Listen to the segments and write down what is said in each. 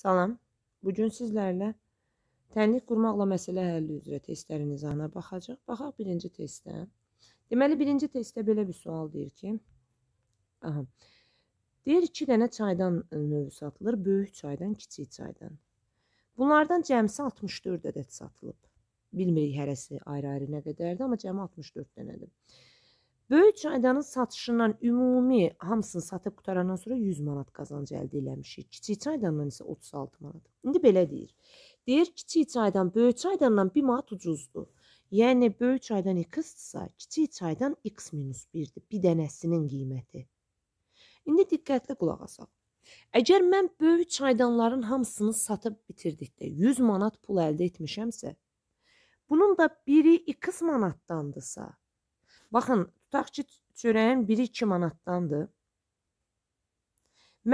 Salam. Bu gün sizlərlə tənlik qurmaqla məsələ həlli üzrə testlərin izahına baxacaq. Baxaq birinci testdən. Deməli, birinci testdə belə bir sual deyir ki, aha, deyir iki dənə çaydan növü satılır, böyük çaydan, kiçik çaydan. Bunlardan cəmsi 64 ədəd satılıb. Bilmirik hərəsi ayrı-ayrı nə qədərdir, amma cəmi 64 dənədir. Böyük çaydanın satışından ümumi hamısını satıb qutarandan sonra 100 manat qazanc əldə eləmişik. Kiçik çaydandan isə 36 manat. İndi belə deyir. Deyir kiçik çaydan böyük çaydandan 1 manat ucuzdur. Yəni böyük çaydan x-dirsə, kiçik çaydan x-1-dir. Bir dənəsinin qiyməti. İndi diqqətli qulaq asaq. Əgər mən böyük çaydanların hamısını satıb bitirdikdə 100 manat pul əldə etmişəmsə, bunun da biri 2 manatdandırsa, baxın, Tutaq ki, çörəyin biri 2 manatdandır.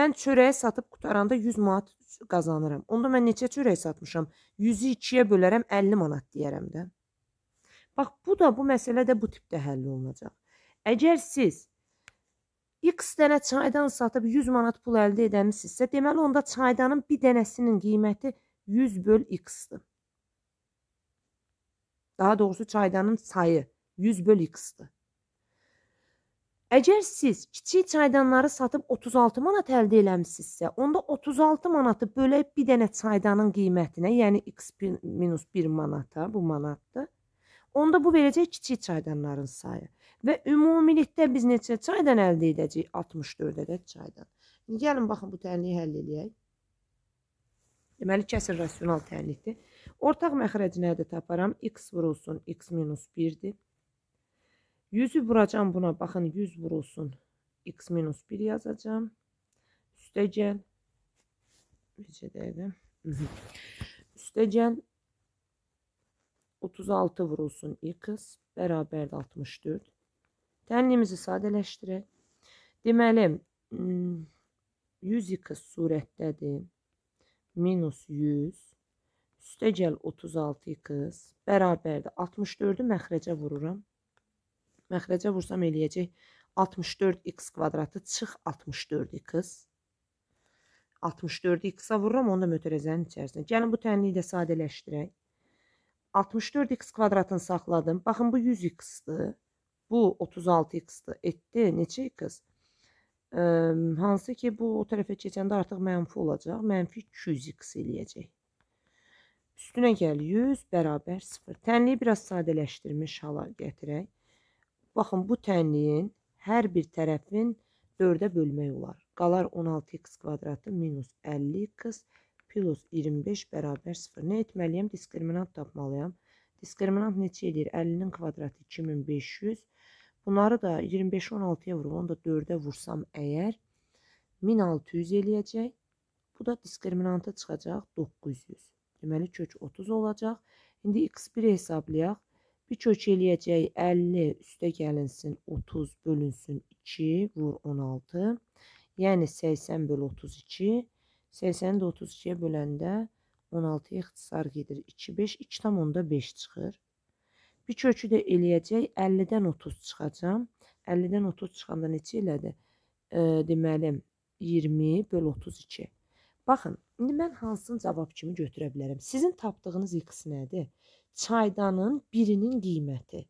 Mən çörəyi satıb qutaranda 100 manat qazanıram. Onda mən neçə çörək satmışam? 100-ü 2-yə bölərəm 50 manat deyərəm də. Bax, bu da bu məsələ də bu tipdə həll olunacaq. Əgər siz X dənə çaydan satıb 100 manat pul əldə edəmisinizsə, deməli onda çaydanın bir dənəsinin qiyməti 100 böl X-dir. Daha doğrusu çaydanın sayı 100 böl X-dir. Əgər siz kiçik çaydanları satıb 36 manat əldə eləmisinizsə, onda 36 manatı bölək bir dənə çaydanın qiymətinə, yəni x minus 1 manata, bu manatdır. Onda bu verəcək kiçik çaydanların sayı. Və ümumilikdə biz neçə çaydan əldə edəcəyik? 64 ədəd çaydan. Gəlin baxın bu tənliyi həll eləyək. Deməli kəsir rasional tənlikdir. Ortaq məxrəcini də taparam. x vurulsun x minus 1-dir. 100'ü vuracağım buna. Baxın 100 vurulsun. X minus 1 yazacağım. Üstə gəl. Necə dəqiqə? Üstə gəl. 36 vurulsun x bərabərdir 64. Təlimimizi sadələşdirək. Deməli 100x hmm, surətdədir. Minus 100 üstə gəl 36x bərabərdir 64-ü məxrəcə vururam. Məxrəcə vursam eləyəcək 64x kvadratı çıx 64x. 64-ü x-a vururam, onu da mötərəzənin içərisinə. Gəlin bu tənliyi də sadələşdirək. 64x kvadratını saxladım. Baxın, bu 100x-dir. Bu 36x-dir. Etdi. Neçə x? E, ehm, hansı ki, bu o tərəfə keçəndə artıq mənfi olacaq. Mənfi 200x eləyəcək. Üstünə gəl 100 bərabər 0. Tənliyi biraz sadələşdirmiş hala gətirək. Baxın, bu tənliyin hər bir tərəfin 4-ə bölmək olar. Qalar 16x kvadratı minus 50x plus 25 bərabər 0. Nə etməliyəm? Diskriminant tapmalıyam. Diskriminant neçə edir? 50-nin kvadratı 2500. Bunları da 25-i 16-ya vurub, onu da 4-ə vursam əgər, 1600 eləyəcək. Bu da diskriminanta çıxacaq 900. Deməli, kök 30 olacaq. İndi x1 hesablayaq. Bir kök eləyəcək 50 üstə gəlinsin 30 bölünsün 2 vur 16. Yəni 80 böl 32. 80-i də 32-yə böləndə 16-ya ixtisar gedir. 2, 5, 2 tam onda 5 çıxır. Bir kökü də eləyəcək 50-dən 30 çıxacam. 50-dən 30 çıxanda neçə elədi? E, deməli 20 böl 32. Baxın, indi mən hansını cavab kimi götürə bilərəm? Sizin tapdığınız x nədir? çaydanın birinin qiyməti.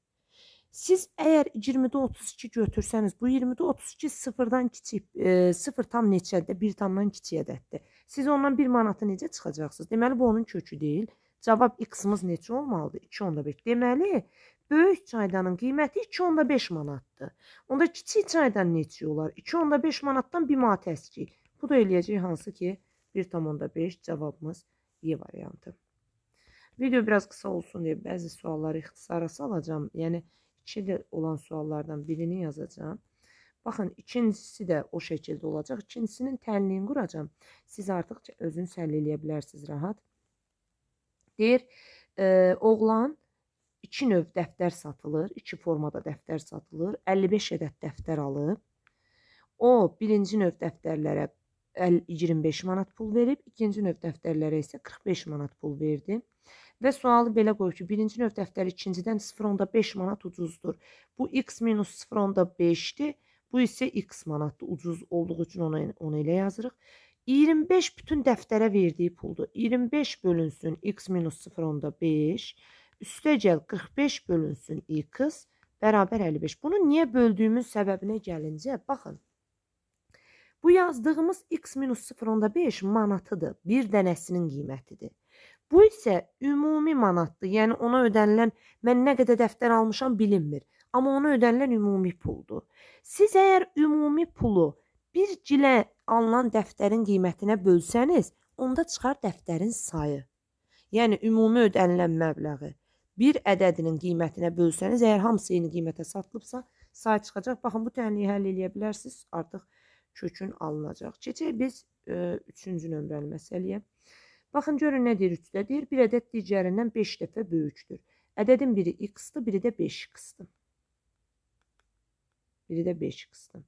Siz əgər 20-də 32 götürsəniz, bu 20-də 32 sıfırdan kiçik, e, sıfır tam neçədir? 1 tamdan kiçik ədəddir. Siz ondan 1 manatı necə çıxacaqsınız? Deməli, bu onun kökü deyil. Cavab x-imiz neçə olmalıdır? 2.5. Deməli, böyük çaydanın qiyməti 2.5 manatdır. Onda kiçik çaydan neçə olar? 2.5 manatdan 1 manat əskik. Bu da eləyəcək hansı ki, 1.5 cavabımız E variantı. Video biraz qısa olsun deyə bəzi sualları ixtisara salacağım. Yəni, iki də olan suallardan birini yazacağım. Baxın, ikincisi də o şəkildə olacaq. İkincisinin tənliyini quracağım. Siz artıq özünüz həll eləyə bilərsiniz rahat. Deyir, e, oğlan iki növ dəftər satılır, iki formada dəftər satılır. 55 ədəd dəftər alıb. O, birinci növ dəftərlərə 25 manat pul verib, ikinci növ dəftərlərə isə 45 manat pul verdi. Və sualı belə qoyur ki, birinci növ dəftəri ikincidən 0.5 manat ucuzdur. Bu x minus 0.5-dir. Bu isə x manatdır. Ucuz olduğu üçün onu, onu elə yazırıq. 25 bütün dəftərə verdiyi puldur. 25 bölünsün x minus 0.5. Üstəgəl 45 bölünsün x bərabər 55. Bunu niyə böldüyümün səbəbinə gəlincə, baxın. Bu yazdığımız x minus 0.5 manatıdır. Bir dənəsinin qiymətidir. Bu isə ümumi manatdır. Yəni ona ödənilən mən nə qədər dəftər almışam bilinmir, amma ona ödənilən ümumi puldur. Siz əgər ümumi pulu bir cilə alınan dəftərin qiymətinə bölsəniz, onda çıxar dəftərin sayı. Yəni ümumi ödənilən məbləği bir ədədinin qiymətinə bölsəniz, əgər hamısı eyni qiymətə satılıbsa, say çıxacaq. Baxın bu tənliyi həll edə bilərsiniz. Artıq kökün alınacaq. Keçək biz 3-cü e, nömrəli məsələyə. Baxın görün nə deyir 3-də? Deyir 1 ədəd digərindən 5 dəfə böyükdür. Ədədin biri x-dır, biri də 5x-dır. Biri də 5x-dır.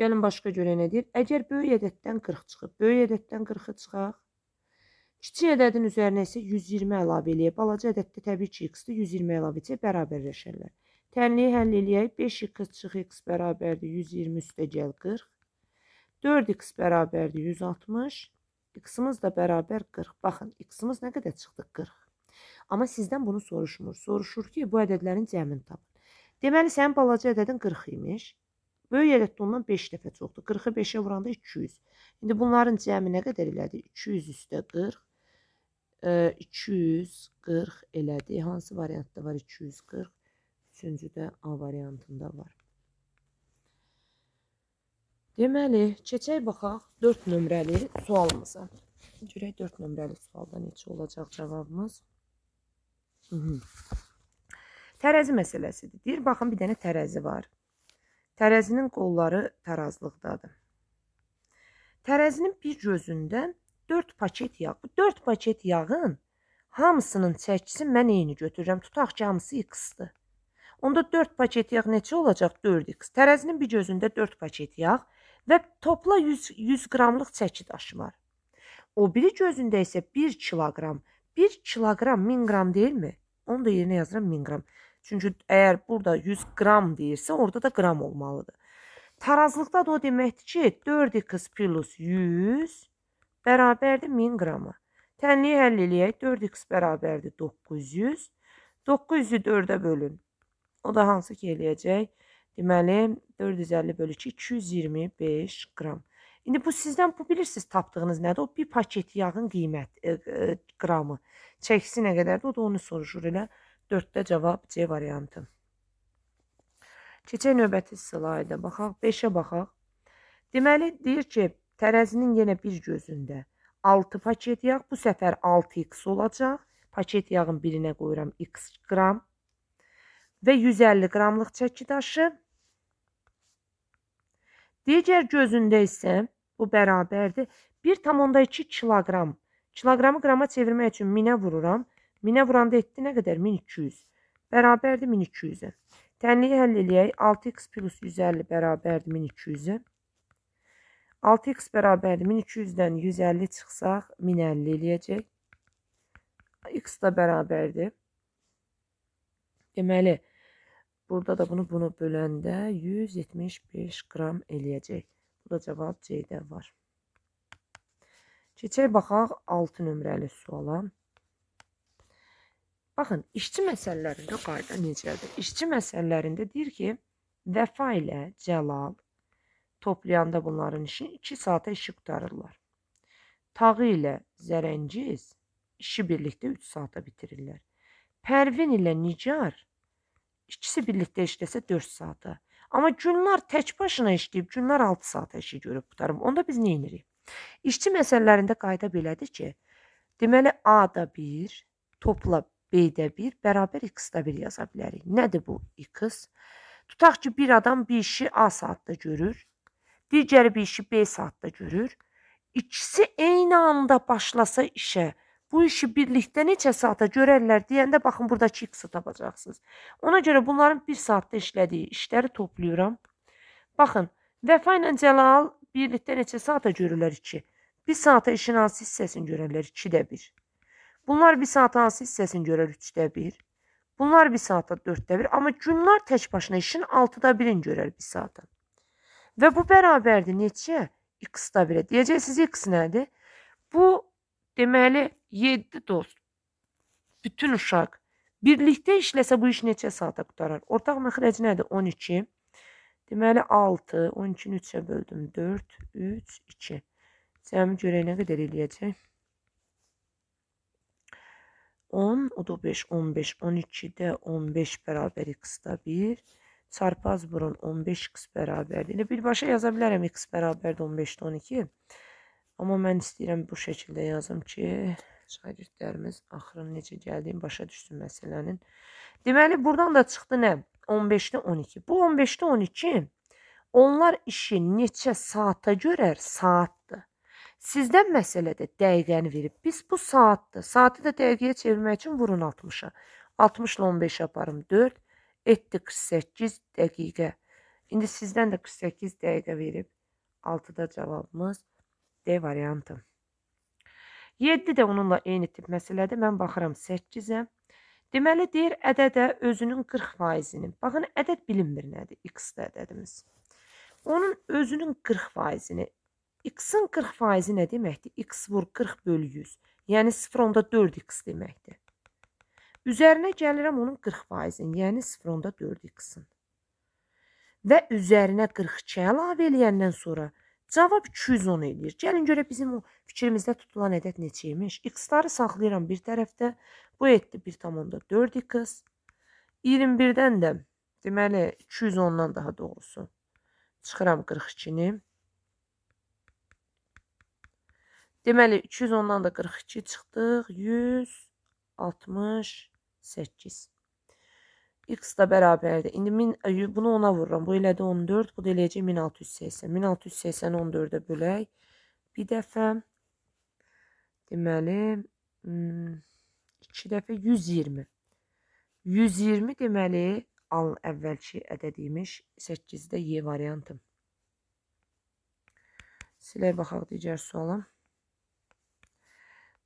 Gəlin başqa görə nə deyir? Əgər böyük ədəddən 40 çıxıb, böyük ədəddən 40-ı çıxaq. Kiçik ədədin üzərinə isə 120 əlavə eləyək. Balaca ədəddə təbii ki, x-dir, 120 əlavə edəcək, bərabərləşərlər. Tənliyi həll eləyək. 5x çıx x bərabərdir 120 üstə gəl 40. 4x bərabərdir 160. X-ımız da bərabər 40. Baxın, X-ımız nə qədər çıxdı? 40. Amma sizdən bunu soruşmur. Soruşur ki, bu ədədlərin cəmini tapın. Deməli, sənin balaca ədədin 40 imiş. Böyük ədəddə ondan 5 dəfə çoxdur. 40-ı 5-ə vuranda 200. İndi bunların cəmi nə qədər elədi? 200 üstə 40. 240 elədi. Hansı variantda var 240? Üçüncüdə A variantında var. Deməli, keçək baxaq 4 nömrəli sualımıza. Görək 4 nömrəli sualda neçə olacaq cavabımız? Hı mhm. -hı. Tərəzi məsələsidir. Deyir, baxın bir dənə tərəzi var. Tərəzinin qolları tarazlıqdadır. Tərəzinin bir gözündən 4 paket yağ. Bu 4 paket yağın hamısının çəkisi mən eyni götürürəm. Tutaq ki, hamısı x-dir. Onda 4 paket yağ neçə olacaq? 4x. Tərəzinin bir gözündə 4 paket yağ, və topla 100, 100 qramlıq çəki daşı var. O biri gözündə isə 1 kiloqram, 1 kiloqram 1000 qram deyilmi? Onu da yerinə yazıram 1000 qram. Çünki əgər burada 100 qram deyirsə, orada da qram olmalıdır. Tarazlıqda da o deməkdir ki, 4x plus 100 bərabərdir 1000 qrama. Tənliyi həll eləyək. 4x bərabərdir 900. 900-ü 4-ə bölün. O da hansı ki eləyəcək? 100. Deməli 450 bölü 2 225 qram. İndi bu sizdən bu bilirsiniz tapdığınız nədir? O bir paket yağın qiymət e, e, qramı. Çəkisi nə qədərdir? O da onu soruşur elə. 4-də cavab C variantı. Keçək növbəti slayda baxaq. 5-ə baxaq. Deməli deyir ki, tərəzinin yenə bir gözündə 6 paket yağ. Bu səfər 6x olacaq. Paket yağın birinə qoyuram x qram və 150 qramlıq çəkidaşı Digər gözündə isə bu bərabərdir 1.2 kiloqram. Kiloqramı qrama çevirmək üçün 1000-ə vururam. 1000-ə vuranda etdi nə qədər? 1200. Bərabərdir 1200-ə. Tənliyi həll eləyək. 6x plus 150 bərabərdir 1200-ə. 6x bərabərdir 1200-dən 150 çıxsaq 1050 eləyəcək. x də bərabərdir. Deməli, 1200 Burada da bunu bunu böləndə 175 qram eləyəcək. Bu da cavab C-də var. Keçək baxaq 6 nömrəli suala. Baxın, işçi məsələlərində qayda necədir? İşçi məsələlərində deyir ki, Vəfa ilə Cəlal toplayanda bunların işini 2 saata işi qutarırlar. Tağı ilə Zərənciz işi birlikdə 3 saata bitirirlər. Pərvin ilə Nicar İkisi birlikdə işləsə 4 saata. Amma Gülnar tək başına işləyib, Gülnar 6 saata işi görüb qutarıb. Onda biz nə edirik? İşçi məsələlərində qayda belədir ki, deməli A da 1, topla B də 1 bərabər x də 1 yaza bilərik. Nədir bu x? Tutaq ki, bir adam bir işi A saatda görür, digəri bir işi B saatda görür. İkisi eyni anda başlasa işə bu işi birlikdə neçə saata görərlər deyəndə baxın burdakı x-i tapacaqsınız. Ona görə bunların 1 saatda işlədiyi işləri toplayıram. Baxın, Vəfa ilə Cəlal birlikdə neçə saata görürlər 2. 1 saata işin hansı hissəsini görərlər 2-də 1. Bunlar 1 saata hansı hissəsini görər 3-də 1. Bunlar 1 saata 4-də 1, amma Gülnar tək başına işin 6-da 1-ini görər 1 saata. Və bu bərabərdir neçə? x-da 1-ə. Deyəcəksiniz x nədir? Bu deməli 7 dost, bütün uşaq birlikdə işləsə bu iş neçə saata qutarar? Ortaq məxrəc nədir? 12. Deməli 6, 12-ni 3-ə böldüm. 4, 3, 2. Cəmi görək nə qədər eləyəcək? 10, o da 5, 15, 12-də 15 bərabər x-da 1. Çarpaz burun 15x bərabərdir. İndi birbaşa yaza bilərəm x bərabərdir 15-də 12. Amma mən istəyirəm bu şəkildə yazım ki, Şagirdlərimiz axırın necə gəldiyini başa düşsün məsələnin. Deməli, buradan da çıxdı nə? 15-də 12. Bu 15-də 12 onlar işi neçə saata görə saatdır. Sizdən məsələdə dəqiqəni verib. Biz bu saatdır. Saatı da dəqiqəyə çevirmək üçün vurun 60-a. 60 ilə 15 aparım 4, etdi 48 dəqiqə. İndi sizdən də 48 dəqiqə verib. 6-da cavabımız D variantı. 7 də onunla eyni tip məsələdir. Mən baxıram 8-ə. Deməli, deyir, ədədə özünün 40%-ini. Baxın, ədəd bilinmir nədir? X-də ədədimiz. Onun özünün 40%-ini. X-in 40%-i nə deməkdir? X vur 40 bölü 100. Yəni 0.4x deməkdir. Üzərinə gəlirəm onun 40%-ini, yəni 0.4x-in. Və üzərinə 42 əlavə eləyəndən sonra 0.4x Cavab 210 eləyir. Gəlin görək bizim o fikrimizdə tutulan ədəd neçəymiş? X-ları saxlayıram bir tərəfdə. Bu etdi 1,4 x. 21-dən də deməli 210-dan daha doğrusu. Çıxıram 42-ni. Deməli 210-dan da 42 çıxdıq. 168. X da bərabərdir. İndi min, e, bunu 10-a vururam. Bu elədi 14. Bu da eləyəcək 1680. 1680-i 14-ə bölək. Bir dəfə. Deməli, 2 hmm, dəfə 120. 120 deməli, al əvvəlki ədəd imiş. 8-də Y variantım. Silək baxaq digər suala.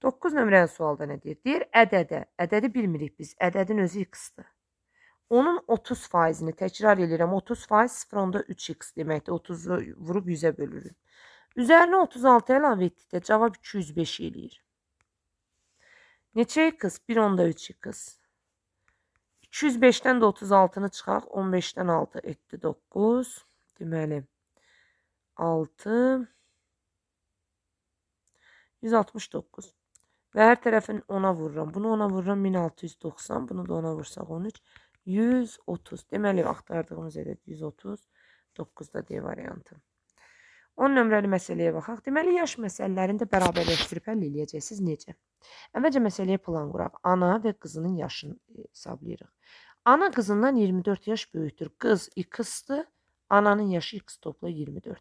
9 nömrəli sualda nə deyir? Deyir ədədə. Ədədi bilmirik biz. Ədədin özü x-dır. Onun 30 faizini tekrar edirəm. 30 faiz sıfırında 3x deməkdir. 30'u u vurub 100-ə Üzərinə 36 əlavə etdikdə cavab 205 eləyir. Neçə x? 1 onda 3 x. 205-dən də 36-nı çıxaq. 15 6 etdi 9. Deməli 6 169. Və hər tərəfin 10'a a vururam. Bunu 10'a a vururam 1690. Bunu da 10'a a vursaq 13. 130. Deməli, axtardığımız ədəd 139-da D variantı. 10 nömrəli məsələyə baxaq. Deməli, yaş məsələlərini də bərabərləşdirib həll eləyəcəksiniz. Necə? Əvvəlcə məsələyə plan quraq. Ana və qızının yaşını e, hesablayırıq. Ana qızından 24 yaş böyükdür. Qız x-dır, ananın yaşı x topla 24-dür.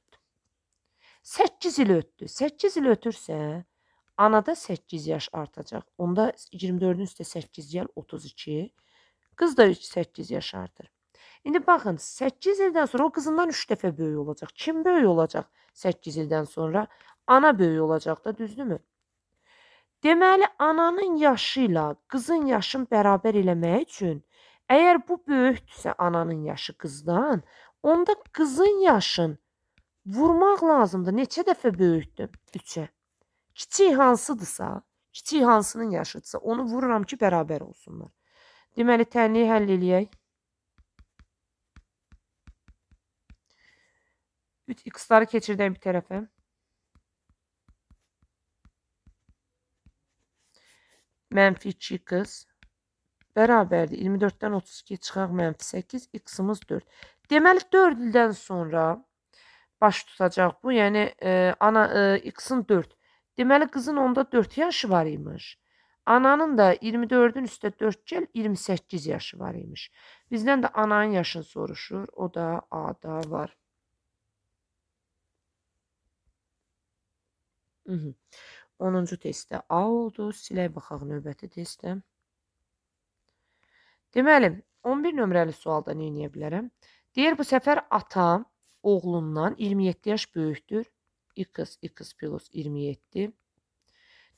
8 il ötdü. 8 il ötürsə, anada 8 yaş artacaq. Onda 24-ün üstə 8 gəl 32, Qız da 8 yaş artır. İndi baxın, 8 ildən sonra o qızından 3 dəfə böyük olacaq. Kim böyük olacaq 8 ildən sonra? Ana böyük olacaq da, düzdürmü? Deməli, ananın yaşı ilə qızın yaşını bərabər eləmək üçün, əgər bu böyükdürsə ananın yaşı qızdan, onda qızın yaşın vurmaq lazımdır. Neçə dəfə böyükdür? 3-ə. Kiçik hansıdırsa, kiçik hansının yaşıdırsa, onu vururam ki, bərabər olsunlar. Deməli, tənliyi həll eləyək. 3x-ları keçirdək bir tərəfə. Mənfi 2x bərabərdir. 24-dən 32 çıxaq mənfi 8, x-imiz 4. Deməli, 4 ildən sonra baş tutacaq bu. Yəni, e, ana e, x-in 4. Deməli, qızın onda 4 yaşı var imiş. Ananın da 24-ün üstə 4 gəl 28 yaşı var imiş. Bizdən də ananın yaşını soruşur. O da A-da var. Hı -hı. 10-cu testdə A oldu. Silək baxaq növbəti testdə. Deməli, 11 nömrəli sualda nə edə bilərəm? Deyir, bu səfər ata oğlundan 27 yaş böyükdür. X, X plus 27.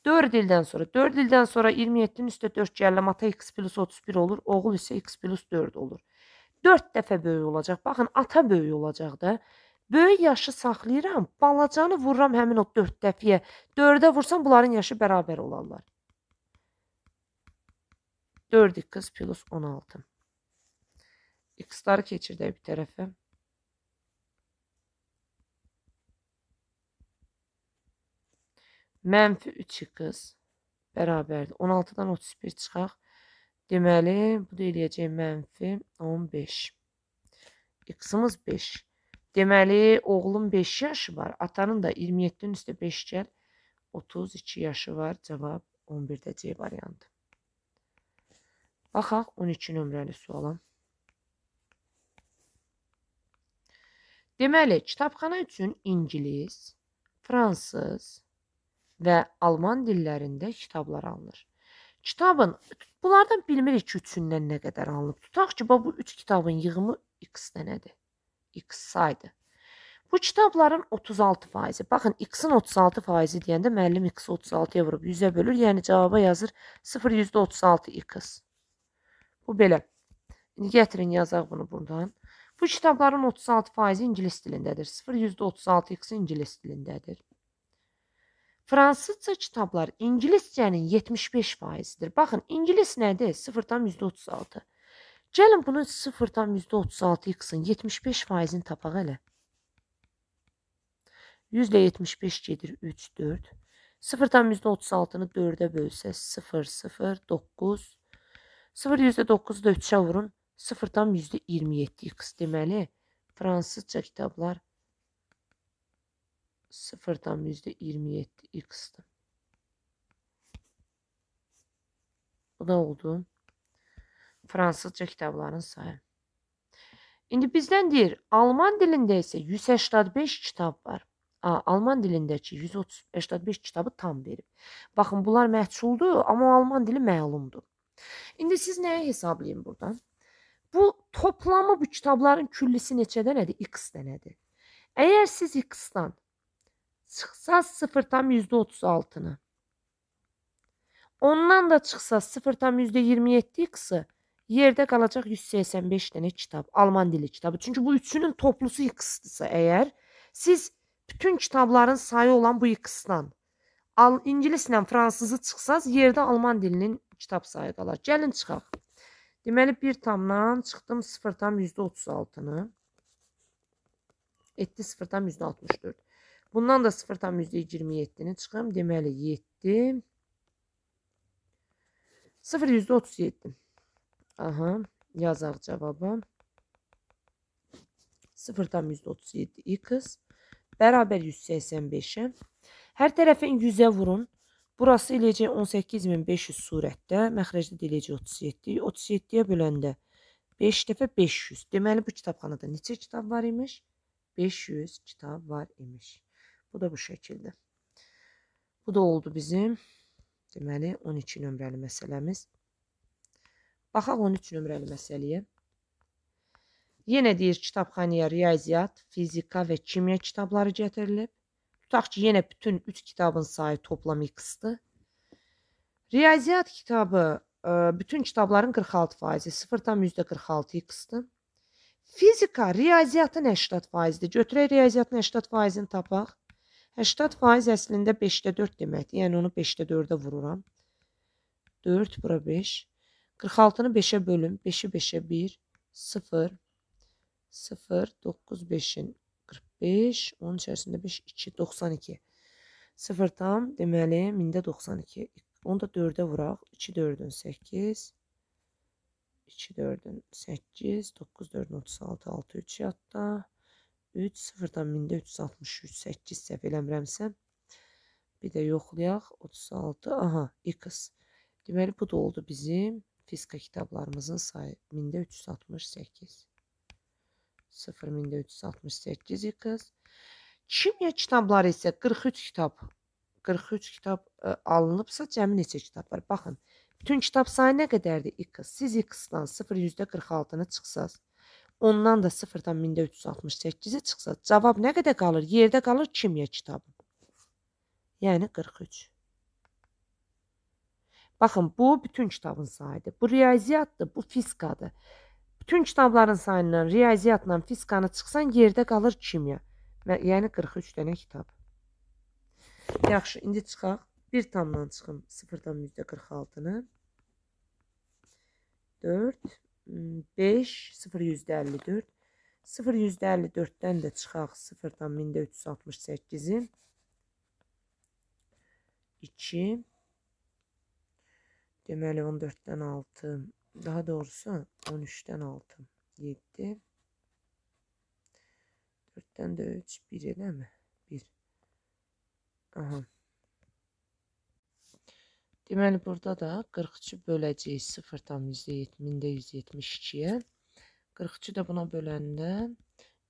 4 ildən sonra, 4 ildən sonra 27-nin üstə 4 gəlləm, ata x plus 31 olur, oğul isə x plus 4 olur. 4 dəfə böyük olacaq, baxın, ata böyük olacaq da. Böyük yaşı saxlayıram, balacanı vururam həmin o 4 dəfiyə. 4-ə vursam, bunların yaşı bərabər olarlar. 4 x plus 16. X-ları keçirdək bir tərəfə. Mənfi 3-i qız bərabərdir. 16-dan 31 çıxaq. Deməli, bu da eləyəcək mənfi 15. X-imiz 5. Deməli, oğlum 5 yaşı var. Atanın da 27-nin üstə 5 gəl. 32 yaşı var. Cavab 11-də C variantı. Baxaq 12 nömrəli suala. Deməli, kitabxana üçün ingilis, fransız, və alman dillərində kitablar alınır. Kitabın bunlardan bilmirik ki, üçündən nə qədər alınıb. Tutaq ki, bu üç kitabın yığımı x dənədir. x saydı. Bu kitabların 36%-i. Baxın, x-in 36%-i deyəndə müəllim x-i 36-ya vurub 100-ə bölür, yəni cavaba yazır 0.36 x. Bu belə. İndi gətirin yazaq bunu burdan. Bu kitabların 36%-i ingilis dilindədir. 0.36 x-i ingilis dilindədir. Fransızca kitablar ingiliscənin 75%-dir. Baxın, ingilis nədir? 0,36. Gəlin bunu 0,36 yıxın, 75%-ni tapaq elə. 100 ilə 75 gedir 3, 4. 0,36-nı 4-ə bölsəz 0, 0, 9. 0 %9-u da 3-ə vurun, 0,27 yıx. Deməli, fransızca kitablar 0,36 sıfırdan %27x'dir. Bu da oldu. Fransızca kitabların sayı. İndi bizdən deyir, alman dilində isə 185 kitab var. A, alman dilindəki 135 kitabı tam verib. Baxın, bunlar məhsuldur, amma alman dili məlumdur. İndi siz nəyə hesablayın buradan? Bu toplamı bu kitabların küllisi neçə dənədir? X dənədir. Əgər siz X-dan çıxsa 0 tam %36-nı. Ondan da çıxsa 0 tam %27-ksi yerdə qalacaq 185 dənə kitab, alman dili kitabı. Çünki bu üçünün toplusu x-dirsə əgər, siz bütün kitabların sayı olan bu x-dan al ingilislə fransızı çıxsaz, yerdə alman dilinin kitab sayı qalar. Gəlin çıxaq. Deməli 1 tamdan çıxdım 0 tam %36-nı. Etdi 0 tam %64. Bundan da 0,27-ni çıxım. Deməli 7 0,37. Aha, yazaq cavabı. 0,37x bərabər 185-ə. Hər tərəfin 100-ə vurun. Burası eləyəcək 18500 surətdə, məxrəcdə eləyəcək 37. 37-yə böləndə 5 dəfə 500. Deməli bu kitabxanada neçə kitab var imiş? 500 kitab var imiş. Bu da bu şəkildə. Bu da oldu bizim deməli 12 nömrəli məsələmiz. Baxaq 13 nömrəli məsələyə. Yenə deyir kitabxanaya riyaziyyat, fizika və kimya kitabları gətirilib. Tutaq ki, yenə bütün 3 kitabın sayı toplam x-dir. Riyaziyyat kitabı e, bütün kitabların 46%-i, 0,46 x-dir. Fizika riyaziyyatın 80%-dir. Götürək riyaziyyatın 80%-ini tapaq. 80% əslində 5-də 4 deməkdir. Yəni onu 5-də 4-ə vururam. 4 bura 5. 46-nı 5-ə bölüm. 5-i 5-ə 1, 0, 0, 9, 5-in 45, onun içərisində 5, 2, 92. 0 tam, deməli, 1000-də 92. Onu da 4-ə vuraq. 2 4-ün 8, 2 4-ün 8, 9 4-ün 36, 6 3 yadda. 3 sıfırdan 1363 8 səhv eləmirəmsə bir də yoxlayaq 36 aha x deməli bu da oldu bizim fizika kitablarımızın sayı 1368 0 1368 x kimya kitabları isə 43 kitab 43 kitab ə, e, alınıbsa cəmi neçə kitab var baxın bütün kitab sayı nə qədərdir x siz x-dan 0 %46-nı çıxsaz Ondan da 0-dan 1368-ə çıxsa, cavab nə qədər qalır? Yerdə qalır kimya kitabı. Yəni 43. Baxın, bu bütün kitabın sayıdır. Bu riyaziyyatdır, bu fiskadır. Bütün kitabların sayından, riyaziyyatla fiskanı çıxsan, yerdə qalır kimya. Yəni 43 dənə kitab. Yaxşı, indi çıxaq. 1 tamdan çıxım 0-dan %46-nı. 4 5 0 154 0 154-dən də çıxaq 0-dan 1368-i 2 deməli 14-dən 6 daha doğrusu 13-dən 6 7 4-dən də 3 1 eləmi? 1 Aha Deməli, burada da 43-ü böləcəyik 0,70-də 172-yə. 43-ü də buna böləndə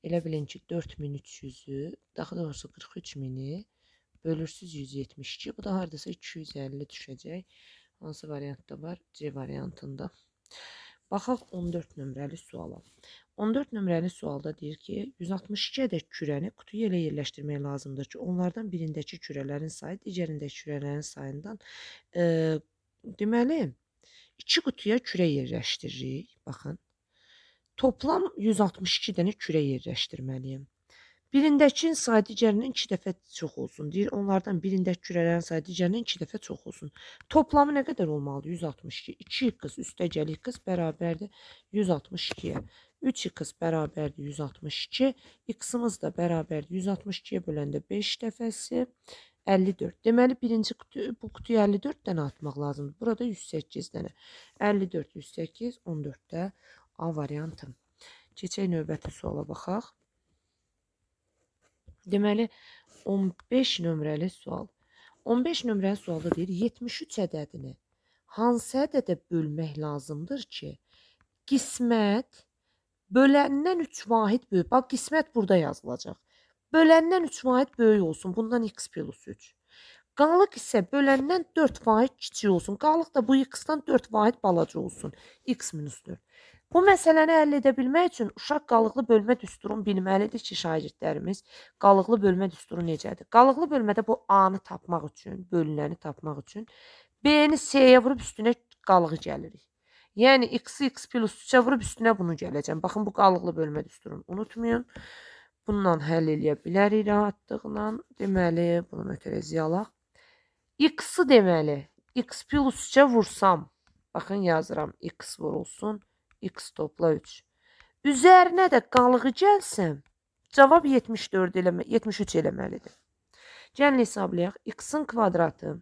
elə bilin ki, 4300-ü, daha doğrusu 43000-i bölürsüz 172. Bu da haradasa 250 düşəcək. Hansı variantda var? C variantında. Baxaq 14 nömrəli suala. 14 nömrəli sualda deyir ki, 162 ədəd kürəni qutuya elə yerləşdirmək lazımdır ki, onlardan birindəki kürələrin sayı digərindəki kürələrin sayından e, deməli 2 qutuya kürə yerləşdiririk. Baxın. Toplam 162 dənə kürə yerləşdirməliyəm. Birindəkin sayı digərinin 2 dəfə çox olsun. Deyir, onlardan birindəki kürələrin sayı digərinin 2 dəfə çox olsun. Toplamı nə qədər olmalıdır? 162. 2 qız üstəgəlik qız bərabərdir 162-yə. 3x bərabərdir 162. X-imiz də bərabərdir 162-yə böləndə 5 dəfəsi. 54. Deməli, birinci qutu, bu qutuya 54 dənə atmaq lazımdır. Burada 108 dənə. 54, 108, 14-də A variantım. Keçək növbəti suala baxaq. Deməli 15 nömrəli sual. 15 nömrəli sualda deyir 73 ədədini hansı ədədə bölmək lazımdır ki, qismət böləndən 3 vahid böyük. Bax qismət burada yazılacaq. Böləndən 3 vahid böyük olsun. Bundan x plus 3. Qalıq isə böləndən 4 vahid kiçik olsun. Qalıq da bu x-dan 4 vahid balaca olsun. x minus 4. Bu məsələni həll edə bilmək üçün uşaq qalıqlı bölmə düsturunu bilməlidir ki, şagirdlərimiz qalıqlı bölmə düsturu necədir? Qalıqlı bölmədə bu A-nı tapmaq üçün, bölünəni tapmaq üçün B-ni C-yə vurub üstünə qalığı gəlirik. Yəni x-i x plus 3-ə vurub üstünə bunu gələcəm. Baxın, bu qalıqlı bölmə düsturunu unutmayın. Bununla həll eləyə bilərik rahatlıqla. Deməli, bunu mötərəzi alaq. X-i deməli, x plus 3-ə vursam, baxın, yazıram, x vurulsun. 3 x topla 3. Üzərinə də qalığı gəlsəm, cavab 74 eləmə, 73 eləməlidir. Gəlin hesablayaq. x-in kvadratı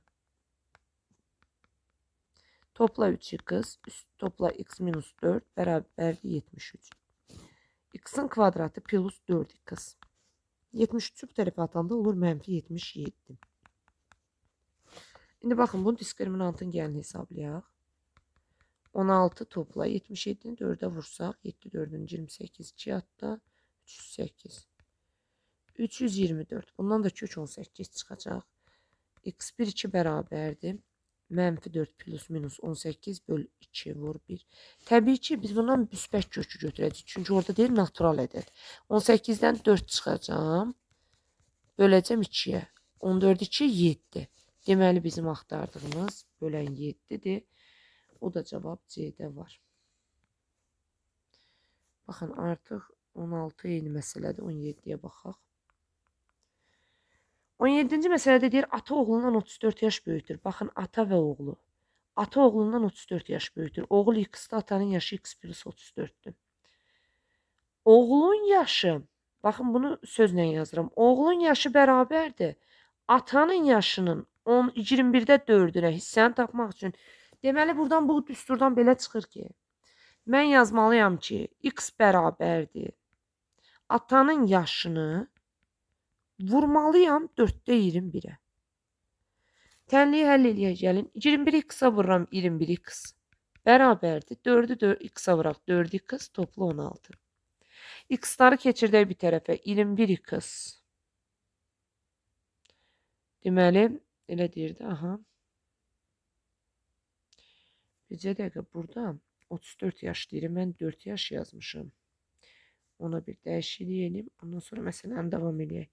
topla 3x, üst topla x minus 4 bərabərdir 73. x-in kvadratı plus 4x. 73 bu tərəfə atanda olur mənfi 77. İndi baxın, bunun diskriminantını gəlin hesablayaq. 16 topla 77-ni 4-ə vursaq 7 4-ün 28 2 atda 308. 324. Bundan da kök 18 çıxacaq. x1 2 bərabərdir. Mənfi 4 plus minus 18 böl 2 vur 1. Təbii ki, biz bundan müsbət kökü götürəcəyik. Çünki orada deyil, natural ədəd. 18-dən 4 çıxacağam. Böləcəm 2-yə. 14 2 7. Deməli, bizim axtardığımız bölən 7-dir. O da cavab C-də var. Baxın, artıq 16 eyni məsələdir. 17-yə baxaq. 17-ci məsələdə deyir, ata oğlundan 34 yaş böyükdür. Baxın, ata və oğlu. Ata oğlundan 34 yaş böyükdür. Oğul x-də atanın yaşı x plus 34-dür. Oğlun yaşı, baxın bunu sözlə yazıram. Oğlun yaşı bərabərdir. Atanın yaşının 10, 21-də 4-ünə hissəni tapmaq üçün 4 Deməli, buradan bu düsturdan belə çıxır ki, mən yazmalıyam ki, x bərabərdir. Atanın yaşını vurmalıyam 4-də 21-ə. Tənliyi həll eləyək gəlin. 21-i x-a vururam 21-i x. Bərabərdir. 4-ü 4 x-a vuraq 4 x toplu 16. X-ları keçirdək bir tərəfə 21 x. Deməli, elə deyirdi, aha. Bircə dəqiqə burada 34 yaş deyirəm. Mən 4 yaş yazmışam. Ona bir dəyişiklik edeyim. Ondan sonra məsələni davam edək.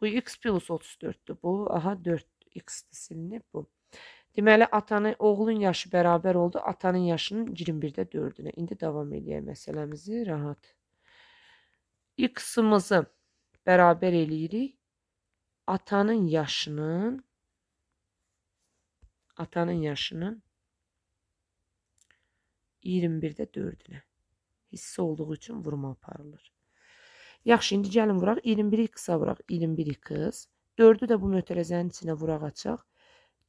Bu x plus 34-dür. Bu aha 4x-dir silinib bu. Deməli atanın oğlun yaşı bərabər oldu atanın yaşının 21-də 4-ünə. İndi davam edək məsələmizi rahat. X-imizi bərabər eləyirik. Atanın yaşının atanın yaşının 21-də 4-ünə. Hissə olduğu üçün vurma aparılır. Yaxşı, indi gəlin vuraq. 21-i qısa vuraq. 21-i qız. 4-ü də bu mötələzənin içinə vuraq açaq.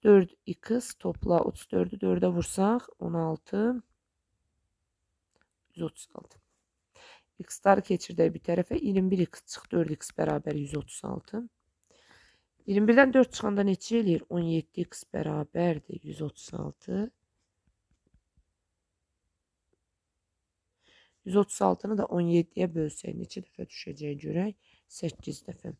4-i qız topla 34-ü 4-ə vursaq 16 136. X-ları keçirdək bir tərəfə. 21x çıx 4x bərabər 136. 21-dən 4 çıxanda neçə eləyir? 17x bərabərdir 136. 136-nı da 17-yə bölsək neçə dəfə düşəcək görək? 8 dəfə.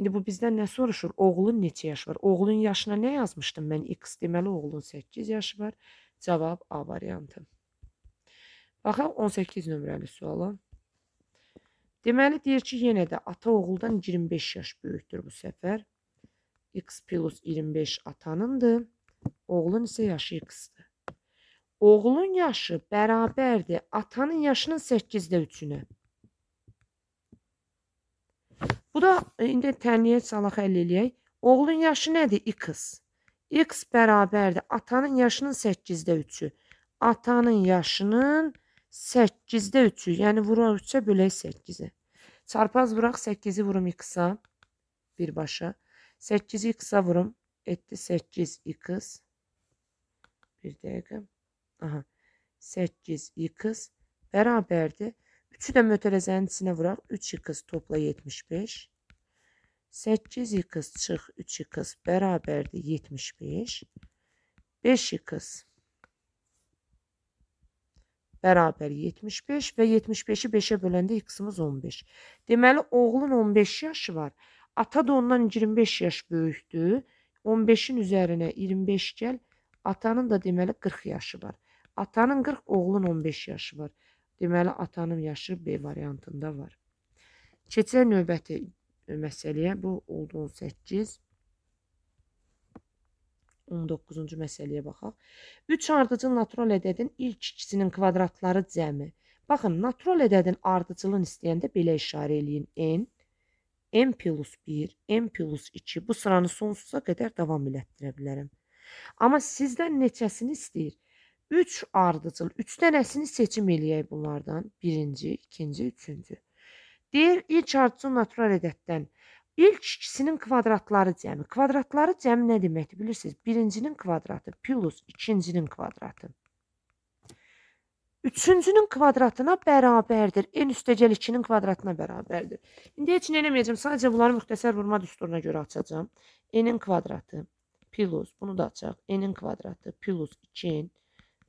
İndi bu bizdən nə soruşur? Oğlun neçə yaşı var? Oğlun yaşına nə yazmışdım mən? X deməli oğlun 8 yaşı var. Cavab A variantı. Baxaq 18 nömrəli suala. Deməli deyir ki, yenə də ata oğuldan 25 yaş böyükdür bu səfər. X plus 25 atanındır. Oğlun isə yaşı X-dir. Oğlun yaşı bərabərdir atanın yaşının 8-də 3-ünə. Bu da e, indi tənliyə salaq əl eləyək. Oğlun yaşı nədir? X. X bərabərdir atanın yaşının 8-də 3-ü. Atanın yaşının 8-də 3-ü, yəni vurar 3-ə bölək 8-i. Çarpaz vuraq 8-i vurum x-a birbaşa. 8-i x-a vurum etdi 8 x. Bir dəqiqə. Aha. 8 yıkız beraberdi. 3'ü de mötelezenin içine vurak. 3 yıkız topla 75. 8 yıkız çık 3 yıkız beraberdi 75. 5 yıkız beraber 75 və 75-i 5-ə böləndə x-imiz 15. Deməli, oğlun 15 yaşı var. Ata da ondan 25 yaş böyükdür. 15 üzerine üzərinə 25 gel. atanın da deməli 40 yaşı var. Atanın 40, oğlun 15 yaşı var. Deməli, atanın yaşı B variantında var. Keçək növbəti e, məsələyə. Bu oldu 18. 19-cu məsələyə baxaq. 3 ardıcıl natural ədədin ilk ikisinin kvadratları cəmi. Baxın, natural ədədin ardıcılını istəyəndə belə işarə eləyin. N, M plus 1, M plus 2 bu sıranı sonsuza qədər davam elətdirə bilərəm. Amma sizdən neçəsini istəyir? 3 ardıcıl, 3 dənəsini seçim eləyək bunlardan. Birinci, ikinci, üçüncü. Deyir, ilk ardıcıl natural ədəddən ilk ikisinin kvadratları cəmi. Kvadratları cəmi nə deməkdir? Bilirsiniz, birincinin kvadratı plus ikincinin kvadratı. Üçüncünün kvadratına bərabərdir. En üstə gəl 2-nin kvadratına bərabərdir. İndi heç nə eləməyəcəm. Sadəcə bunları müxtəsər vurma düsturuna görə açacağam. N-in kvadratı plus, bunu da açaq. N-in kvadratı plus 2-nin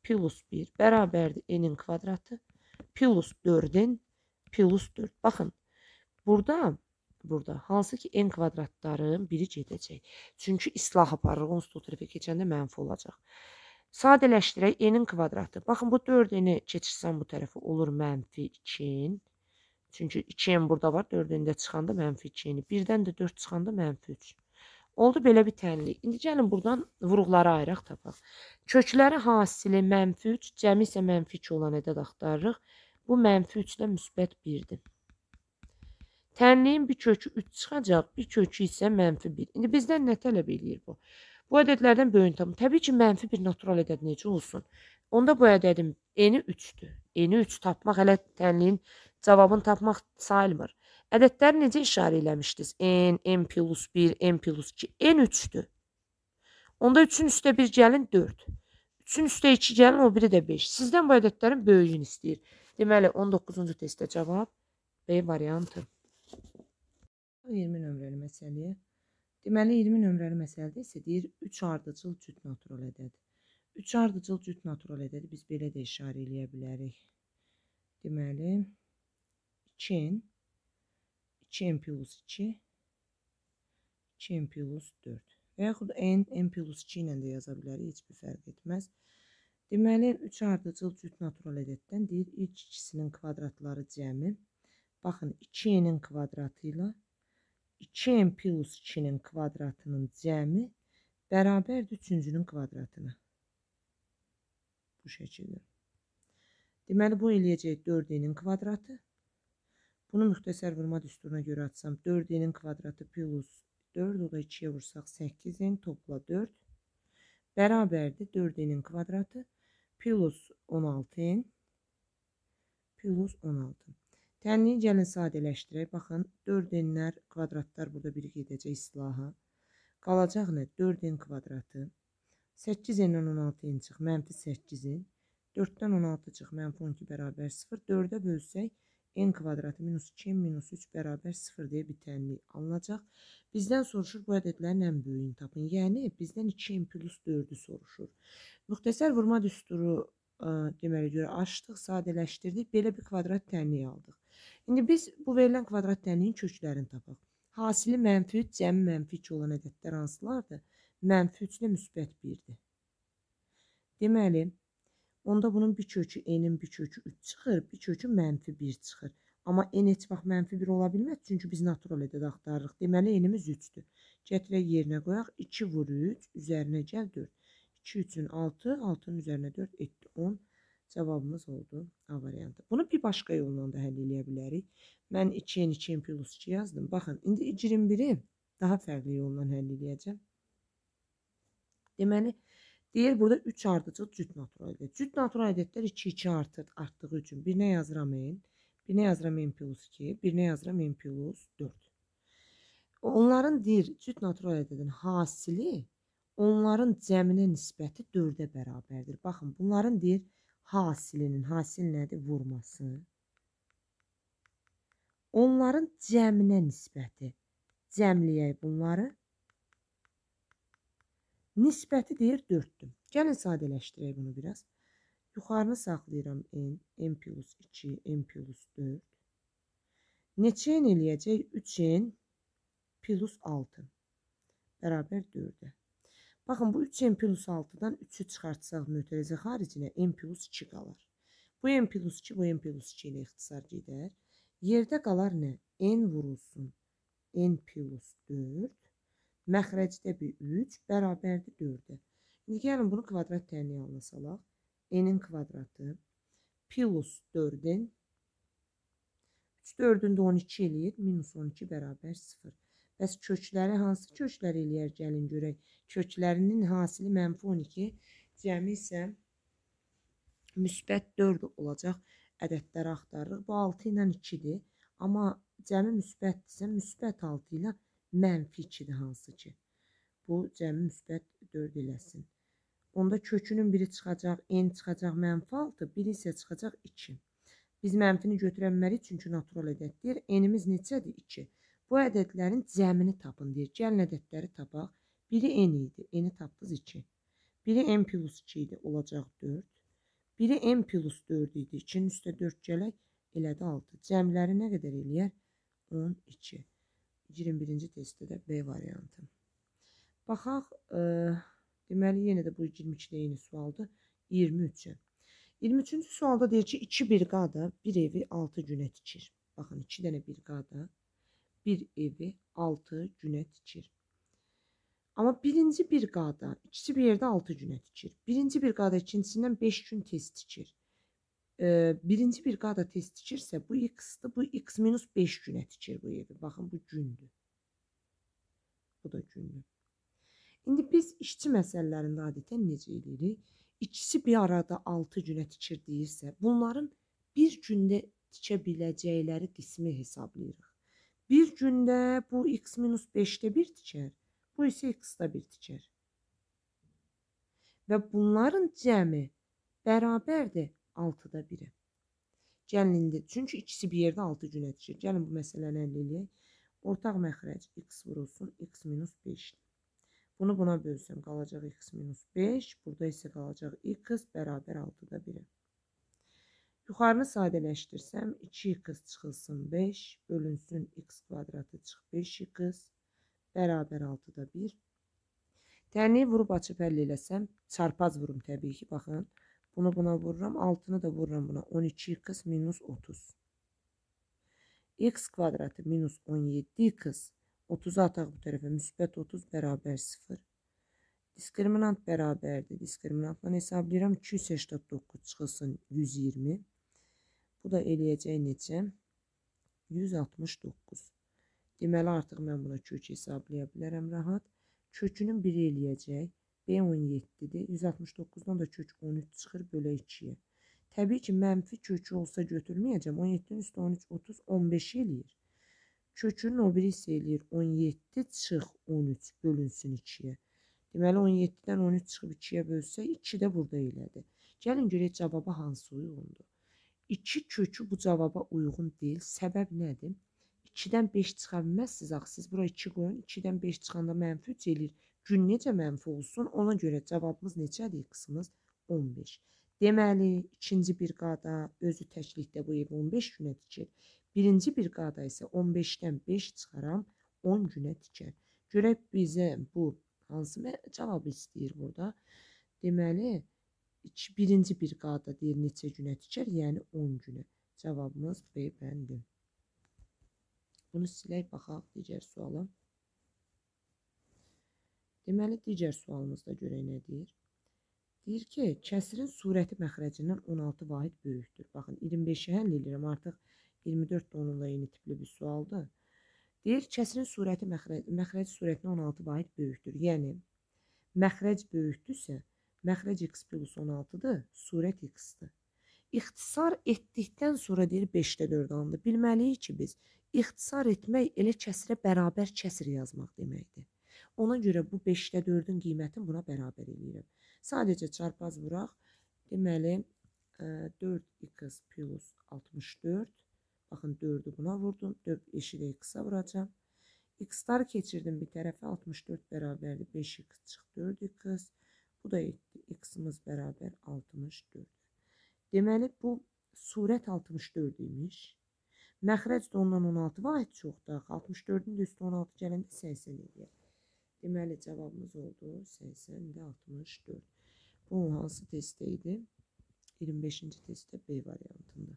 plus 1 bərabərdir n-in kvadratı plus 4-ün plus 4. Baxın, burada, burada hansı ki n kvadratların biri gedəcək. Çünki islah aparırıq, onsuz o tərəfə keçəndə mənfi olacaq. Sadələşdirək n-in kvadratı. Baxın, bu 4n-i keçirsəm bu tərəfə olur mənfi 2-in. Çünki 2n burada var, 4n-də çıxanda mənfi 2-ni. 1-dən də 4 çıxanda mənfi 3. Oldu belə bir tənlik. İndi gəlin buradan vuruqları ayıraq tapaq. Kökləri hasili mənfi 3, cəmi isə mənfi 2 olan ədəd axtarırıq. Bu mənfi 3 ilə müsbət 1-dir. Tənliyin bir kökü 3 çıxacaq, bir kökü isə mənfi 1. İndi bizdən nə tələb eləyir bu? Bu ədədlərdən böyün tam. Təbii ki, mənfi bir natural ədəd necə olsun? Onda bu ədədin eni 3-dür. Eni 3 tapmaq hələ tənliyin cavabını tapmaq sayılmır. Ədədləri necə işarə eləmişdiniz? N, N plus 1, N plus 2, N 3-dür. Onda 3-ün üstə 1 gəlin 4. 3-ün üstə 2 gəlin, o biri də 5. Sizdən bu ədədlərin böyüyünü istəyir. Deməli, 19-cu testdə cavab B variantı. 20 nömrəli məsələyə. Deməli, 20 nömrəli məsələdə isə deyir, 3 ardıcıl cüt natural ədədi. 3 ardıcıl cüt natural ədədi biz belə də işarə eləyə bilərik. Deməli, 2-in Champions 2 Champions 4 və yaxud N, N plus 2 ilə də yaza bilərik, heç bir fərq etməz. Deməli, 3 ardıcıl cüt natural ədəddən deyir, ilk ikisinin kvadratları cəmi. Baxın, 2N-in kvadratı ilə 2N plus 2-nin kvadratının cəmi bərabərdir 3-cünün kvadratına. Bu şəkildə. Deməli, bu eləyəcək 4-nin kvadratı Bunu müxtəsər vurma düsturuna görə açsam 4-nin kvadratı plus 4 o da 2-yə vursaq 8-in topla 4 bərabərdir 4-nin kvadratı plus 16-in plus 16. Tənliyi gəlin sadələşdirək. Baxın 4-inlər kvadratlar burada bir gedəcək istilaha. Qalacaq nə? 4-in kvadratı. 8-dən 16-in çıx, mənfi 8-in. 4-dən 16 çıx, mənfi 12 bərabər 0. 4-ə bölsək 0 n kvadratı minus 2 minus 3 bərabər 0 deyə bitənlik alınacaq. Bizdən soruşur bu ədədlərin ən böyüyünü tapın. Yəni bizdən 2n plus 4-ü soruşur. Müxtəsər vurma düsturu ə, e, deməli görə açdıq, sadələşdirdik, belə bir kvadrat tənliyi aldıq. İndi biz bu verilən kvadrat tənliyin köklərini tapaq. Hasili mənfi 3, cəmi mənfi 2 olan ədədlər hansılardır? Mənfi 3 ilə müsbət 1-dir. Deməli, onda bunun bir kökü n-in bir kökü 3 çıxır, bir kökü mənfi 1 çıxır. Amma n heç vaxt mənfi 1 ola bilməz, çünki biz natural edədə axtarırıq. Deməli, n-imiz 3-dür. Gətirək yerinə qoyaq, 2 vur 3, üzərinə gəl 4. 2 üçün 6, 6-nın üzərinə 4, etdi 10. Cavabımız oldu A variantı. Bunu bir başqa yolla da həll eləyə bilərik. Mən 2n, 2n plus 2 yazdım. Baxın, indi 21-i daha fərqli yolla həll eləyəcəm. Deməli, 2 Deyir burada 3 ardıcıl cüt natural edet. Cüt natural edətlər 2-2 artır, artdığı üçün birinə yazıram n, birinə yazıram n plus 2, birinə yazıram n plus 4. Onların deyir cüt natural ədədin hasili onların cəminə nisbəti 4-ə bərabərdir. Baxın, bunların deyir hasilinin, hasil nədir? Vurması. Onların cəminə nisbəti. Cəmləyək bunları Nisbəti deyir 4-dür. Gəlin sadələşdirək bunu biraz. Yuxarını saxlayıram n, n plus 2, n plus 4. Neçə n eləyəcək? 3n plus 6 bərabər 4-ə. Baxın, bu 3n plus 6-dan 3-ü çıxartsaq mötərizə xaricinə n plus 2 qalar. Bu n plus 2, bu n plus 2 ilə ixtisar gedər. Yerdə qalar nə? n vurulsun n plus 4 Məxrəcdə bir 3 bərabərdir 4-ə. İndi gəlin bunu kvadrat təyini yalına salaq. n-in kvadratı plus 4-ün 3 4-ün də 12 eləyir. Minus 12 bərabər 0. Bəs kökləri hansı köklər eləyər gəlin görək. Köklərinin hasili mənfi 12, cəmi isə müsbət 4 olacaq ədədləri axtarırıq. Bu 6 ilə 2-dir. Amma cəmi müsbətdirsə, müsbət 6 ilə 2 mənfi 2-dir hansı ki. Bu cəmi müsbət 4 eləsin. Onda kökünün biri çıxacaq, n çıxacaq mənfi 6, biri isə çıxacaq 2. Biz mənfini götürə bilmərik çünki natural ədəddir. N-imiz neçədir? 2. Bu ədədlərin cəmini tapın deyir. Gəlin ədədləri tapaq. Biri n idi, n-i tapdınız 2. Biri n plus 2 idi, olacaq 4. Biri n plus 4 idi, 2-nin üstə 4 gələk, elədi 6. Cəmləri nə qədər eləyər? 12. 21-ci testdə də B variantı. Baxaq, e, deməli yenə də bu 22-də yeni sualdır. 23-cü. 23-cü sualda deyir ki, 2 birqada bir evi 6 günə tikir. Baxın, 2 dənə birqada bir evi 6 günə tikir. Amma birinci birqada, ikisi bir yerdə 6 günə tikir. Birinci birqada ikincisindən 5 gün tez tikir e, birinci bir qada tez tikirsə, bu x-dir. Bu x minus 5 günə tikir bu evi. Baxın, bu gündür. Bu da gündür. İndi biz işçi məsələlərində adətən necə edirik? İkisi bir arada 6 günə tikir deyirsə, bunların bir gündə tikə biləcəkləri qismi hesablayırıq. Bir gündə bu x minus 5-də 1 tikər, bu isə x-də 1 tikər. Və bunların cəmi bərabərdir 6-da 1-i. Gəlin indi, çünki ikisi bir yerdə 6 günə düşür. Gəlin bu məsələni həll eləyək. Ortaq məxrəc x vurulsun x minus 5. Bunu buna bölsəm qalacaq x minus 5, burada isə qalacaq x bərabər 6-da 1-i. Yuxarını sadələşdirsəm 2x çıxılsın 5, bölünsün x kvadratı çıx 5x bərabər 6-da 1. Təni vurub açıb həll eləsəm, çarpaz vurum təbii ki, baxın. Bunu buna vururum. Altını da vururum buna. 12'yi kız minus 30. X kvadratı minus 17 kız. 30 ataq bu tərəfə. Müsbət 30 beraber 0. Diskriminant bərabərdir. Diskriminantdan hesablayıram. 289 çıxılsın 120. Bu da eləyəcək neçə? 169. Deməli artıq mən buna kök hesablaya bilərəm rahat. Kökünün biri eləyəcək. B 17-dir. 169-dan da kök 13 çıxır, bölə 2-yə. Təbii ki, mənfi kökü olsa götürməyəcəm. 17-nin üstə 13, 30, 15 eləyir. Kökün o biri isə eləyir 17 çıx 13 bölünsün 2-yə. Deməli 17-dən 13 çıxıb 2-yə bölsə 2 də burada elədi. Gəlin görək cavaba hansı uyğundur. 2 kökü bu cavaba uyğun deyil. Səbəb nədir? 2-dən 5 çıxa bilməzsiniz axı. Siz bura 2 qoyun. 2-dən 5 çıxanda mənfi 3 eləyir. Gün necə mənfi olsun, ona görə cavabımız neçədir? Qısımız 15. Deməli, ikinci bir qada özü təklikdə bu ev 15 günə tikir. Birinci bir qada isə 15-dən 5 çıxaram, 10 günə tikər. Görək bizə bu hansı cavabı istəyir burada? Deməli, iki, birinci bir qada deyir neçə günə tikər, yəni 10 günə. Cavabımız B bəndi. Bunu silək baxaq digər suala. Deməli, digər sualımızda görək nə deyir? Deyir ki, kəsirin surəti məxrəcindən 16 vahid böyükdür. Baxın, 25-i həll edirəm, artıq 24 də onunla eyni tipli bir sualdır. Deyir, kəsirin surəti məxrəc, məxrəc surətindən 16 vahid böyükdür. Yəni, məxrəc böyükdürsə, məxrəc x plus 16-dır, surət x-dir. İxtisar etdikdən sonra deyir 5-də 4 alındı. Bilməliyik ki, biz ixtisar etmək elə kəsirə bərabər kəsir yazmaq deməkdir. Ona görə bu 5-də 4-ün qiymətini buna bərabər eləyirəm. Sadəcə çarpaz vuraq. Deməli, 4x e, plus 64. Baxın, 4-ü buna vurdum. 4 eşilə x-a vuracam. x-lar keçirdim bir tərəfə. 64 bərabərdir. 5x çıx 4x. Bu da etdi. x-imiz bərabər 64. Deməli, bu surət 64 imiş. Məxrəc də ondan 16 vahid çoxdur. 64-ün də üstü 16 gələndə 80 eləyir. Deməli cavabımız oldu 80-də 64. Bu hansı testdə idi? 25-ci testdə B variantında.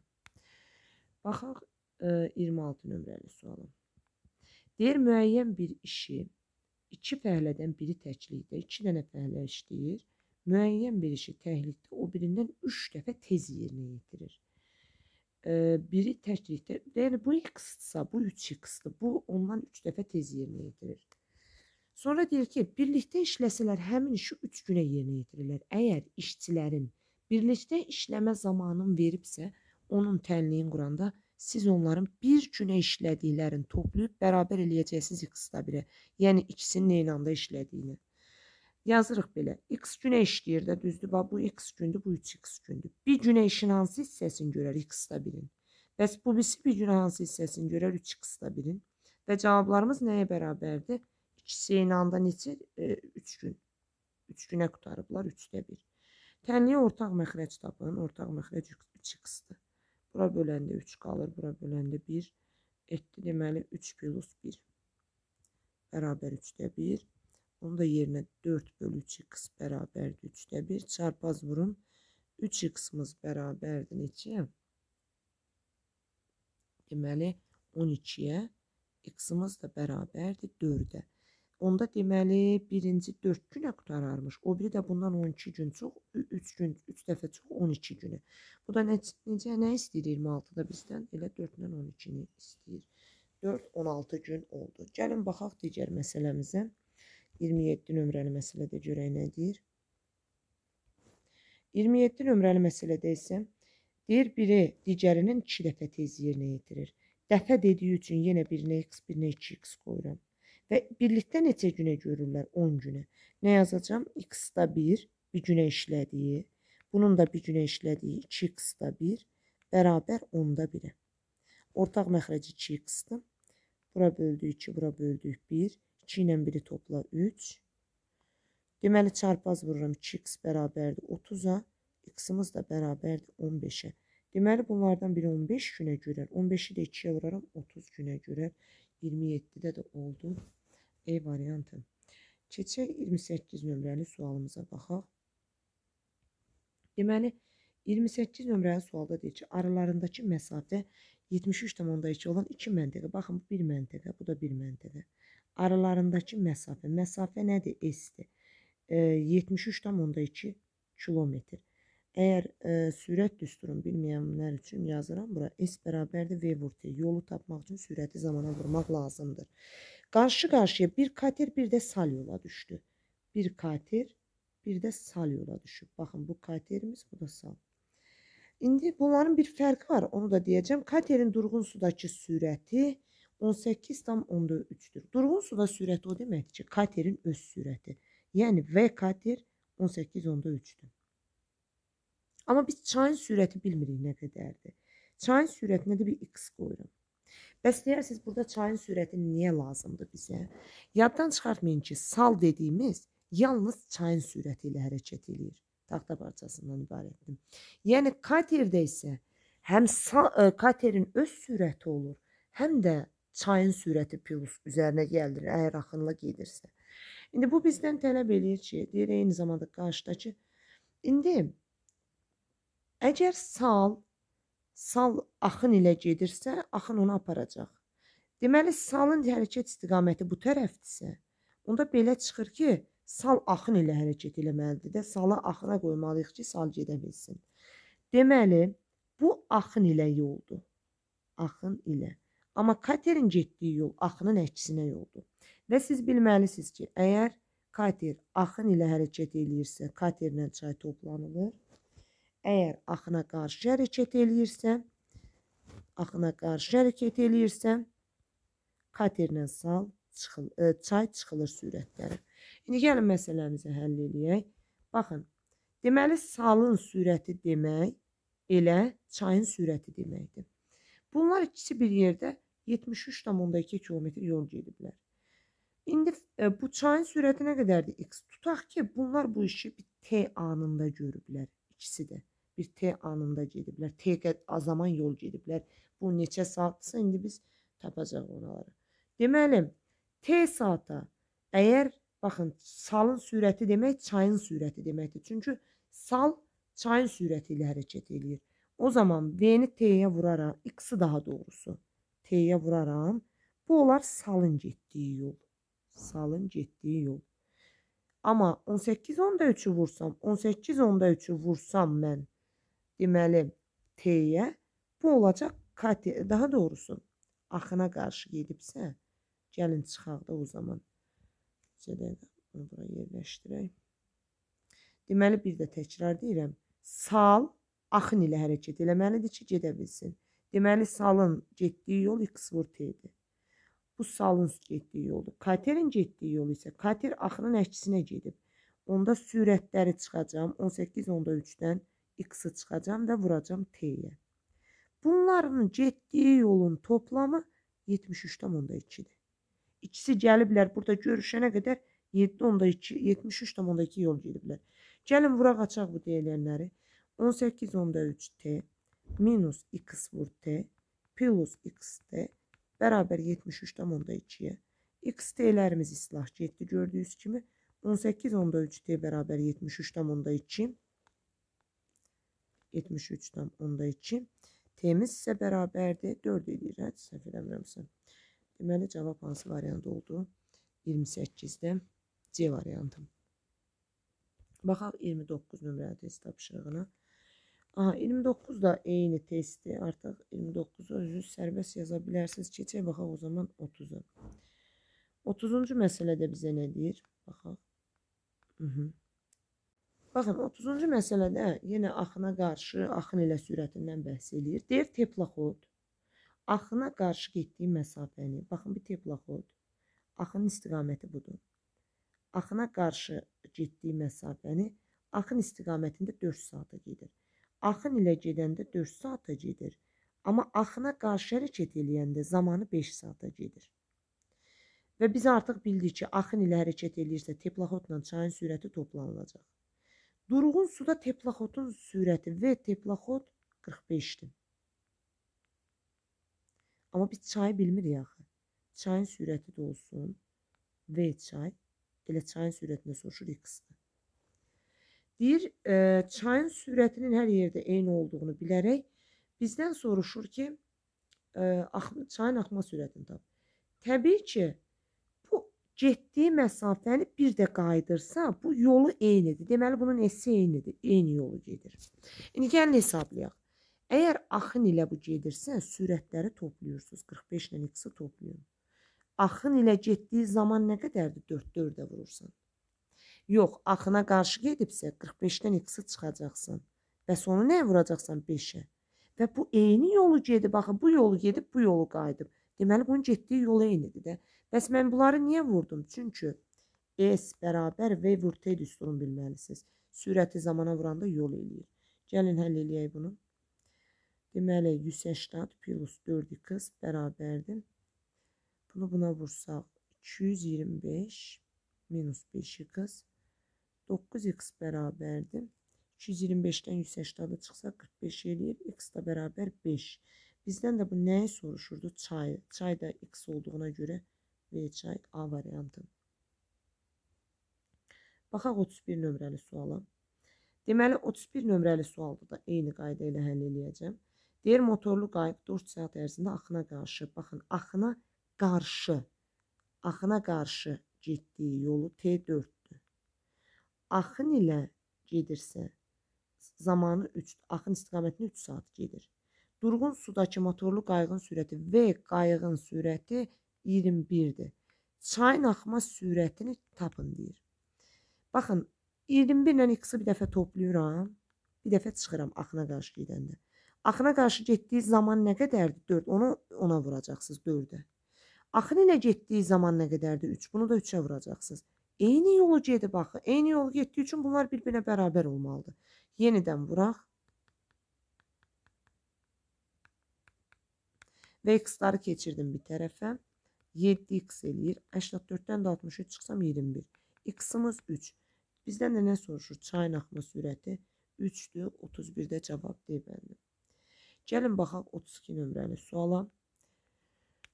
Baxaq 26 e, nömrəli suala. Deyir müəyyən bir işi iki fəhlədən biri təklikdə, iki dənə fəhlə işləyir. Müəyyən bir işi təklikdə o birindən 3 dəfə tez yerinə yetirir. E, biri təklikdə, yəni bu x-sa, bu 3x-dır. Bu ondan 3 dəfə tez yerinə yetirir. Sonra deyir ki, birlikdə işləsələr həmin işi 3 günə yerinə yetirirlər. Əgər işçilərin birlikdə işləmə zamanın veribsə, onun tənliyin quranda siz onların bir günə işlədiklərini toplayıb bərabər eləyəcəksiniz x-da 1-ə. Yəni ikisinin eyni anda işlədiyini. Yazırıq belə. X günə işləyir də, düzdür? Bax bu x gündür, bu 3x gündür. Bir günə işin hansı hissəsini görər x-da 1-in? Bəs bu birisi bir günə hansı hissəsini görər 3x-da 1-in? Və cavablarımız nəyə bərabərdir? İkisi eyni anda neçə? E, 3 gün. 3 günə qutarıblar, 3də 1. Tənliyə ortaq məxrəc tapın, ortaq məxrəc 2 qısdı. Bura böləndə 3 qalır, bura böləndə 1 etdi deməli 3 plus 1 bərabər 3də 1. Onu da yerinə 4 bölü 3x bərabərdir 3də 1. Çarpaz vurun. 3x-miz bərabərdir neçəyə? Deməli 12-yə x-miz də bərabərdir 4-ə. Onda deməli birinci 4 günə qutararmış. O biri də bundan 12 gün çox, 3 gün, 3 dəfə çox 12 günə. Bu da nə, necə nə istəyir 26-da bizdən? Elə 4-dən 12-ni istəyir. 4 16 gün oldu. Gəlin baxaq digər məsələmizə. 27 nömrəli məsələdə görək nə deyir? 27 nömrəli məsələdə isə deyir biri digərinin 2 dəfə tez yerinə yetirir. Dəfə dediyi üçün yenə birinə x, birinə 2x qoyuram. Və birlikdə neçə günə görürlər? 10 günə. Nə yazacağam? X-da 1 bir günə işlədiyi, bunun da bir günə işlədiyi 2x-da 1 bərabər 10-da 1-ə. Ortaq məxrəci 2x-dır. Bura böldük 2, bura böldük 1. 2 ilə 1-i topla 3. Deməli, çarpaz vururam 2x bərabərdir 30-a, x-imiz da bərabərdir 15-ə. Deməli, bunlardan biri 15 günə görər. 15-i də 2-yə vuraram 30 günə görər. 27-də də oldu. E variantı. Keçək 28 nömrəli sualımıza baxaq. Deməli, 28 nömrəli sualda deyir ki, aralarındakı məsafə 73,2 olan 2 məntiqə. Baxın, bu 1 məntiqə, bu da 1 məntiqə. Aralarındakı məsafə. Məsafə nədir? S-dir. E, 73,2 kilometr. Əgər e, sürət düsturunu bilməyənlər üçün yazıram bura. S bərabərdir V vur T. Yolu tapmaq üçün sürəti zamana vurmaq lazımdır. Qarşı-qarşıya bir kater, bir də sal yola düşdü. Bir kater, bir də sal yola düşüb. Baxın, bu katerimiz, bu da sal. İndi bunların bir fərqi var, onu da deyəcəm. Katerin durğun sudakı sürəti 18,3-dür. Durğun suda sürəti o demək ki, katerin öz sürəti. Yəni V kater 18,3-dür. Amma biz çayın sürəti bilmirik nə qədərdir. Çayın sürətinə də bir x qoyuram. Bəs deyərsiniz burada çayın sürəti niyə lazımdır bizə? Yaddan çıxartmayın ki, sal dediyimiz yalnız çayın sürəti ilə hərəkət eləyir. Taxta parçasından ibarətdir. Yəni katerdə isə həm sal, ə, e, katerin öz sürəti olur, həm də çayın sürəti plus üzərinə gəlir əgər axınla gedirsə. İndi bu bizdən tələb eləyir ki, deyir eyni zamanda qarşıdakı indi Əgər sal sal axın ilə gedirsə, axın onu aparacaq. Deməli salın hərəkət istiqaməti bu tərəfdirsə, onda belə çıxır ki, sal axın ilə hərəkət eləməlidir də, salı axına qoymalıyıq ki, sal gedə bilsin. Deməli, bu axın ilə yoldur. Axın ilə. Amma katerin getdiyi yol axının əksinə yoldur. Və siz bilməlisiniz ki, əgər kater axın ilə hərəkət eləyirsə, katerlə çay toplanılır. Əgər axına qarşı hərəkət eləyirsə, axına qarşı hərəkət eləyirsə, katerlə sal, çıxıl, ə, e, çay çıxılır sürətləri. İndi gəlin məsələmizi həll eləyək. Baxın, deməli salın sürəti demək elə çayın sürəti deməkdir. Bunlar ikisi bir yerdə 73,2 km yol gediblər. İndi ə, e, bu çayın sürəti nə qədərdir? X. Tutaq ki, bunlar bu işi bir T anında görüblər ikisi də bir T anında gediblər. T zaman yol gediblər. Bu neçə saatdırsa indi biz tapacağıq onları. Deməli, T saata əgər baxın, salın sürəti demək çayın sürəti deməkdir. Çünki sal çayın sürəti ilə hərəkət eləyir. O zaman V-ni T-yə vuraram, X-i daha doğrusu T-yə vuraram. Bu olar salın getdiyi yol. Salın getdiyi yol. Amma 18 onda 3-ü vursam, 18 onda 3-ü vursam mən Deməli T-yə bu olacaq kate, daha doğrusu axına qarşı gedibsə, gəlin çıxaq da o zaman. Necə dəqiqə bunu bura yerləşdirək. Deməli bir də təkrar deyirəm. Sal axın ilə hərəkət eləməlidir ki, gedə bilsin. Deməli salın getdiyi yol x vur t-dir. Bu salın getdiyi yoldur. Katerin getdiyi yolu isə kater axının əksinə gedib. Onda sürətləri çıxacağam 18.3-dən 18.3 x'ı çıxacam və vuracam t-yə. Bunların getdiyi yolun toplamı 73,2-dir. İkisi gəliblər burada görüşənə qədər 7.2 73.2 yol gediblər. Gəlin vuraq açaq bu deyilənləri. 18.3t minus x vur t plus xt bərabər 73.2-yə. xt-lərimiz islah getdi gördüyünüz kimi. 18.3t bərabər 73.2 73,2. T-miz isə bərabərdir. 4 edir, hə? Səhv eləmirəmsə. Deməli, cavab hansı variant oldu? 28-də C variantı. Baxaq 29 nömrəli test tapışırığına. Aha, 29 da eyni testi. Artıq 29-u özünüz sərbəst yaza bilərsiniz. Keçək baxaq o zaman 30-a. 30-cu məsələdə bizə nə deyir? Baxaq. Mhm. Baxın, 30-cu məsələdə yenə axına qarşı, axın elə sürətindən bəhs eləyir. Deyir teplaxod. Axına qarşı getdiyi məsafəni, baxın bir teplaxod. Axının istiqaməti budur. Axına qarşı getdiyi məsafəni axın istiqamətində 4 saata gedir. Axın ilə gedəndə 4 saata gedir. Amma axına qarşı hərəkət eləyəndə zamanı 5 saata gedir. Və biz artıq bildik ki, axın ilə hərəkət eləyirsə teplaxodla çayın sürəti toplanılacaq. Duruğun suda teplaxotun sürəti və teplaxot 45-dir. Amma biz çayı bilmirik axı. Çayın sürəti də olsun. V çay. Elə çayın sürətində soruşur x-dir. Deyir, e, çayın sürətinin hər yerdə eyni olduğunu bilərək bizdən soruşur ki, e, axma, çayın axma sürətini tap. Təbii ki, getdiyi məsafəni bir də qayıdırsa, bu yolu eynidir. Deməli, bunun esi eynidir. Eyni yolu gedir. İndi gəlin hesablayaq. Əgər axın ilə bu gedirsə, sürətləri toplayırsınız. 45 ilə x-i toplayın. Axın ilə getdiyi zaman nə qədərdir? 4-4-də vurursan. Yox, axına qarşı gedibsə, 45-dən x-i çıxacaqsan. Bəs onu nəyə vuracaqsan? 5-ə. Və bu eyni yolu gedib, baxın, bu yolu gedib, bu yolu qayıdıb. Deməli, bunun getdiyi yol eynidir də. Bəs mən bunları niyə vurdum? Çünki S bərabər V vur T düsturunu bilməlisiniz. Sürəti zamana vuranda yol eləyir. Gəlin həll eləyək bunu. Deməli, 180 plus 4 x bərabərdir. Bunu buna vursaq, 225 minus 5 x 9 x bərabərdir. 225-dən 180-ı çıxsa 45 eləyir. x da bərabər 5. Bizdən də bu nəyi soruşurdu? Çayı. Çay da x olduğuna görə V çay A variantı. Baxaq 31 nömrəli suala. Deməli 31 nömrəli sualda da eyni qayda ilə həll eləyəcəm. Deyir motorlu qayıq 4 saat ərzində axına qarşı, baxın, axına qarşı, axına qarşı getdiyi yolu T4-dür. Axın ilə gedirsə, zamanı 3, axın istiqamətini 3 saat gedir. Durğun sudakı motorlu qayığın sürəti V qayığın sürəti 21-dir. Çayın axma sürətini tapın deyir. Baxın, 21 ilə x-i bir dəfə toplayıram. Bir dəfə çıxıram axına qarşı gedəndə. Axına qarşı getdiyi zaman nə qədərdir? 4. Onu ona vuracaqsınız 4-ə. Axın ilə getdiyi zaman nə qədərdir? 3. Bunu da 3-ə vuracaqsınız. Eyni yolu gedib axı. Eyni yolu getdiyi üçün bunlar bir-birinə bərabər olmalıdır. Yenidən vuraq. Və x-ları keçirdim bir tərəfə. 7x eləyir. 84-dən də 63 çıxsam 21. X-imiz 3. Bizdən də nə soruşur? Çayın axma sürəti 3-dür. 31-də cavab D bəndi. Gəlin baxaq 32 nömrəli suala.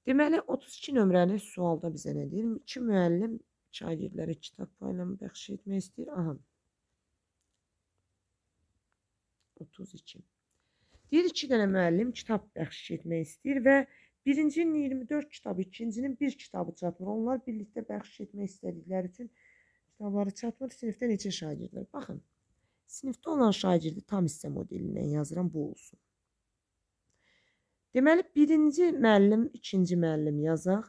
Deməli 32 nömrəli sualda bizə nə deyir? İki müəllim şagirdlərə kitab paylamı bəxş etmək istəyir. Aha. 32. Deyir iki dənə müəllim kitab bəxşiş etmək istəyir və birincinin 24 kitabı, ikincinin bir kitabı çatmır. Onlar birlikdə bəxşiş etmək istədikləri üçün kitabları çatmır. Sinifdə neçə şagird var? Baxın. Sinifdə olan şagirdi tam hissə modelindən yazıram bu olsun. Deməli birinci müəllim, ikinci müəllim yazaq.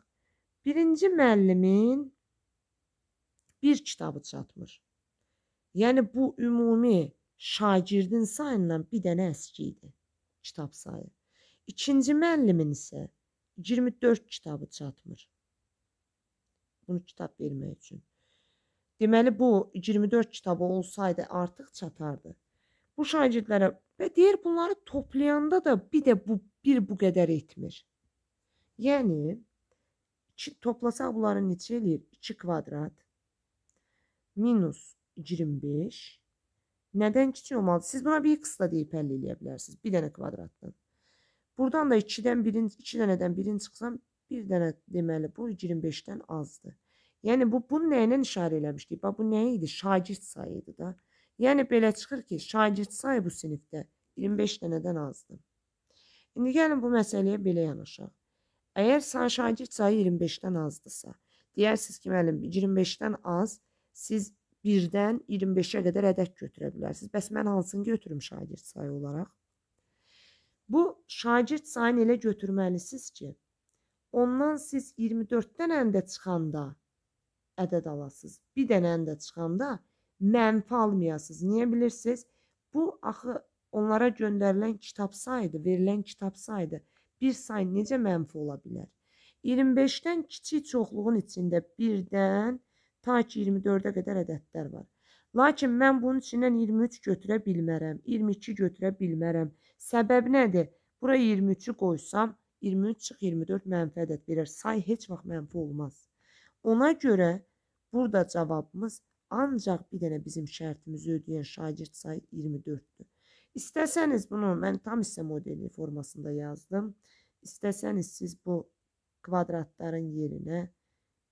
Birinci müəllimin bir kitabı çatmır. Yəni bu ümumi şagirdin sayından bir dənə əski idi kitab sayı. İkinci müəllimin isə 24 kitabı çatmır. Bunu kitab vermək üçün. Deməli bu 24 kitabı olsaydı artıq çatardı. Bu şagirdlərə və deyir bunları toplayanda da bir də bu bir bu qədər etmir. Yəni iki, toplasaq bunları neçə eləyir? 2 kvadrat minus 25 Nədən kiçik olmalıdır? Siz buna bir x-la deyib həll eləyə bilərsiniz. Bir dənə kvadratdan. Buradan da 2-dən 1-in 2 dənədən 1-in çıxsam, bir dənə deməli bu 25-dən azdır. Yəni bu bunu nəyə işarə eləmişdik? Bax bu nə idi? Şagird sayı idi da. Yəni belə çıxır ki, şagird sayı bu sinifdə 25 dənədən azdır. İndi gəlin bu məsələyə belə yanaşaq. Əgər sən şagird sayı 25-dən azdırsa, deyərsiniz ki, müəllim 25-dən az, siz 1-dən 25-ə qədər ədəd götürə bilərsiniz. Bəs mən hansını götürüm şagird sayı olaraq? Bu şagird sayını elə götürməlisiniz ki, ondan siz 24-dən əndə çıxanda ədəd alasınız. Bir dənə əndə çıxanda mənfi almayasınız. Niyə bilirsiniz? Bu axı onlara göndərilən kitab sayıdır, verilən kitab sayıdır. Bir sayı necə mənfi ola bilər? 25-dən kiçik çoxluğun içində 1-dən 25 ta ki 24-ə qədər ədədlər var. Lakin mən bunun içindən 23 götürə bilmərəm, 22 götürə bilmərəm. Səbəb nədir? Bura 23-ü qoysam, 23 çıx 24 mənfi ədəd verir. Say heç vaxt mənfi olmaz. Ona görə burada cavabımız ancaq bir dənə bizim şərtimizi ödəyən şagird sayı 24-dür. İstəsəniz bunu mən tam hissə modeli formasında yazdım. İstəsəniz siz bu kvadratların yerinə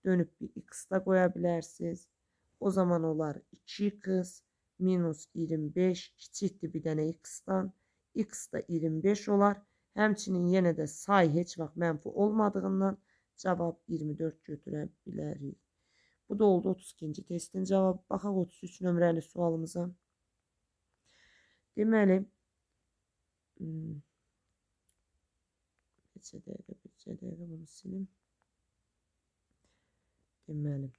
dönüb bir x da qoya bilərsiniz. O zaman olar 2x minus 25 kiçikdir bir dənə x-dan. x da 25 olar. Həmçinin yenə də say heç vaxt mənfi olmadığından cavab 24 götürə bilərik. Bu da oldu 32-ci testin cavabı. Baxaq 33 nömrəli sualımıza. Deməli, hmm, neçə dəqiqə, neçə dəqiqə bunu silim. Deməli.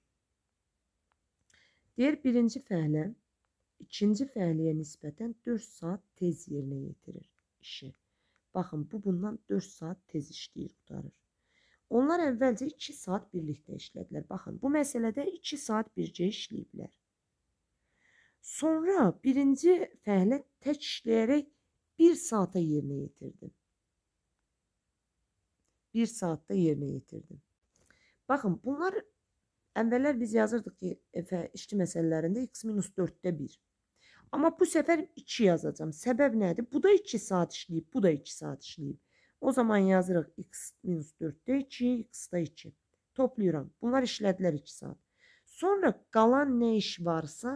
Deyir, birinci fəhlə ikinci fəhləyə nisbətən 4 saat tez yerinə yetirir işi. Baxın, bu bundan 4 saat tez işləyir, qutarır. Onlar əvvəlcə 2 saat birlikdə işlədilər. Baxın, bu məsələdə 2 saat bircə işləyiblər. Sonra birinci fəhlə tək işləyərək 1 saata yerinə yetirdi. 1 saatda yerinə yetirdi. Baxın, bunlar Əvvəllər biz yazırdıq ki, F işçi məsələlərində x-4-də 1. Amma bu səfər 2 yazacağam. Səbəb nədir? Bu da 2 saat işləyib, bu da 2 saat işləyib. O zaman yazırıq x-4-də 2, x-da 2. Toplayıram. Bunlar işlədilər 2 saat. Sonra qalan nə iş varsa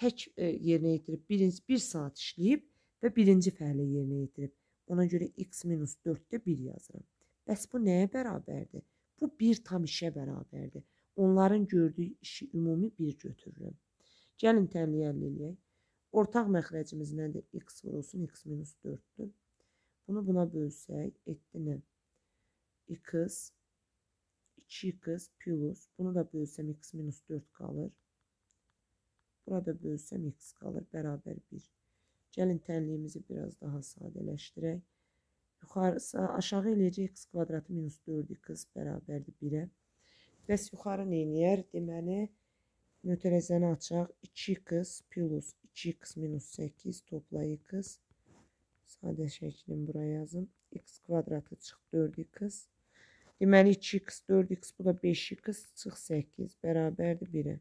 tək e, yerinə yetirib, birinci 1 bir saat işləyib və birinci fəali yerinə yetirib. Ona görə x-4-də 1 yazıram. Bəs bu nəyə bərabərdir? Bu 1 tam işə bərabərdir onların gördüyü işi ümumi bir götürürəm. Gəlin tənliyə əllə eləyək. Ortaq məxrəcimiz nədir? x vurulsun, x minus 4-dür. Bunu buna bölsək, etdinə x, 2x plus, bunu da bölsəm x minus 4 qalır. Burada bölsəm x qalır, bərabər 1. Gəlin tənliyimizi biraz daha sadələşdirək. Yuxarı, aşağı eləyəcək x kvadratı minus 4x bərabərdir 1-ə. Bəs yuxarı nə eləyər? Deməli mötərizəni açaq. 2x plus 2x minus 8 topla x. Sadə şəklini bura yazım. x kvadratı çıx 4x. Deməli 2x 4x bu da 5x çıx 8 bərabərdir 1-ə.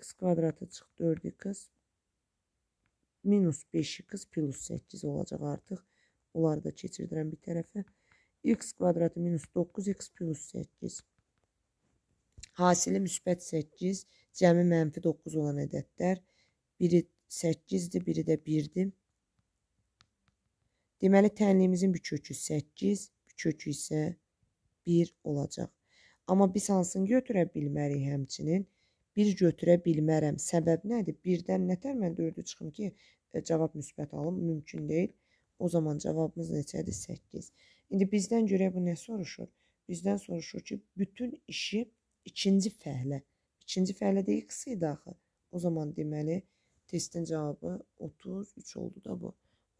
x kvadratı çıx 4x minus 5x plus 8 olacaq artıq. Onları da keçirdirəm bir tərəfə. x kvadratı minus 9x plus 8. Hasili müsbət 8, cəmi mənfi 9 olan ədədlər. Biri 8-dir, biri də 1-dir. Deməli, tənliyimizin bükökü 8, bükökü isə 1 olacaq. Amma biz hansını götürə bilmərik həmçinin? 1 götürə bilmərəm. Səbəb nədir? 1-dən nətər mən 4-ü çıxım ki, e, cavab müsbət alım? Mümkün deyil. O zaman cavabımız neçədir? 8. İndi bizdən görək bu nə soruşur? Bizdən soruşur ki, bütün işi ikinci fəhlə. İkinci fəhlədə x idi axı. O zaman deməli testin cavabı 33 oldu da bu.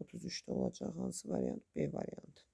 33-də olacaq hansı variant? B variantı.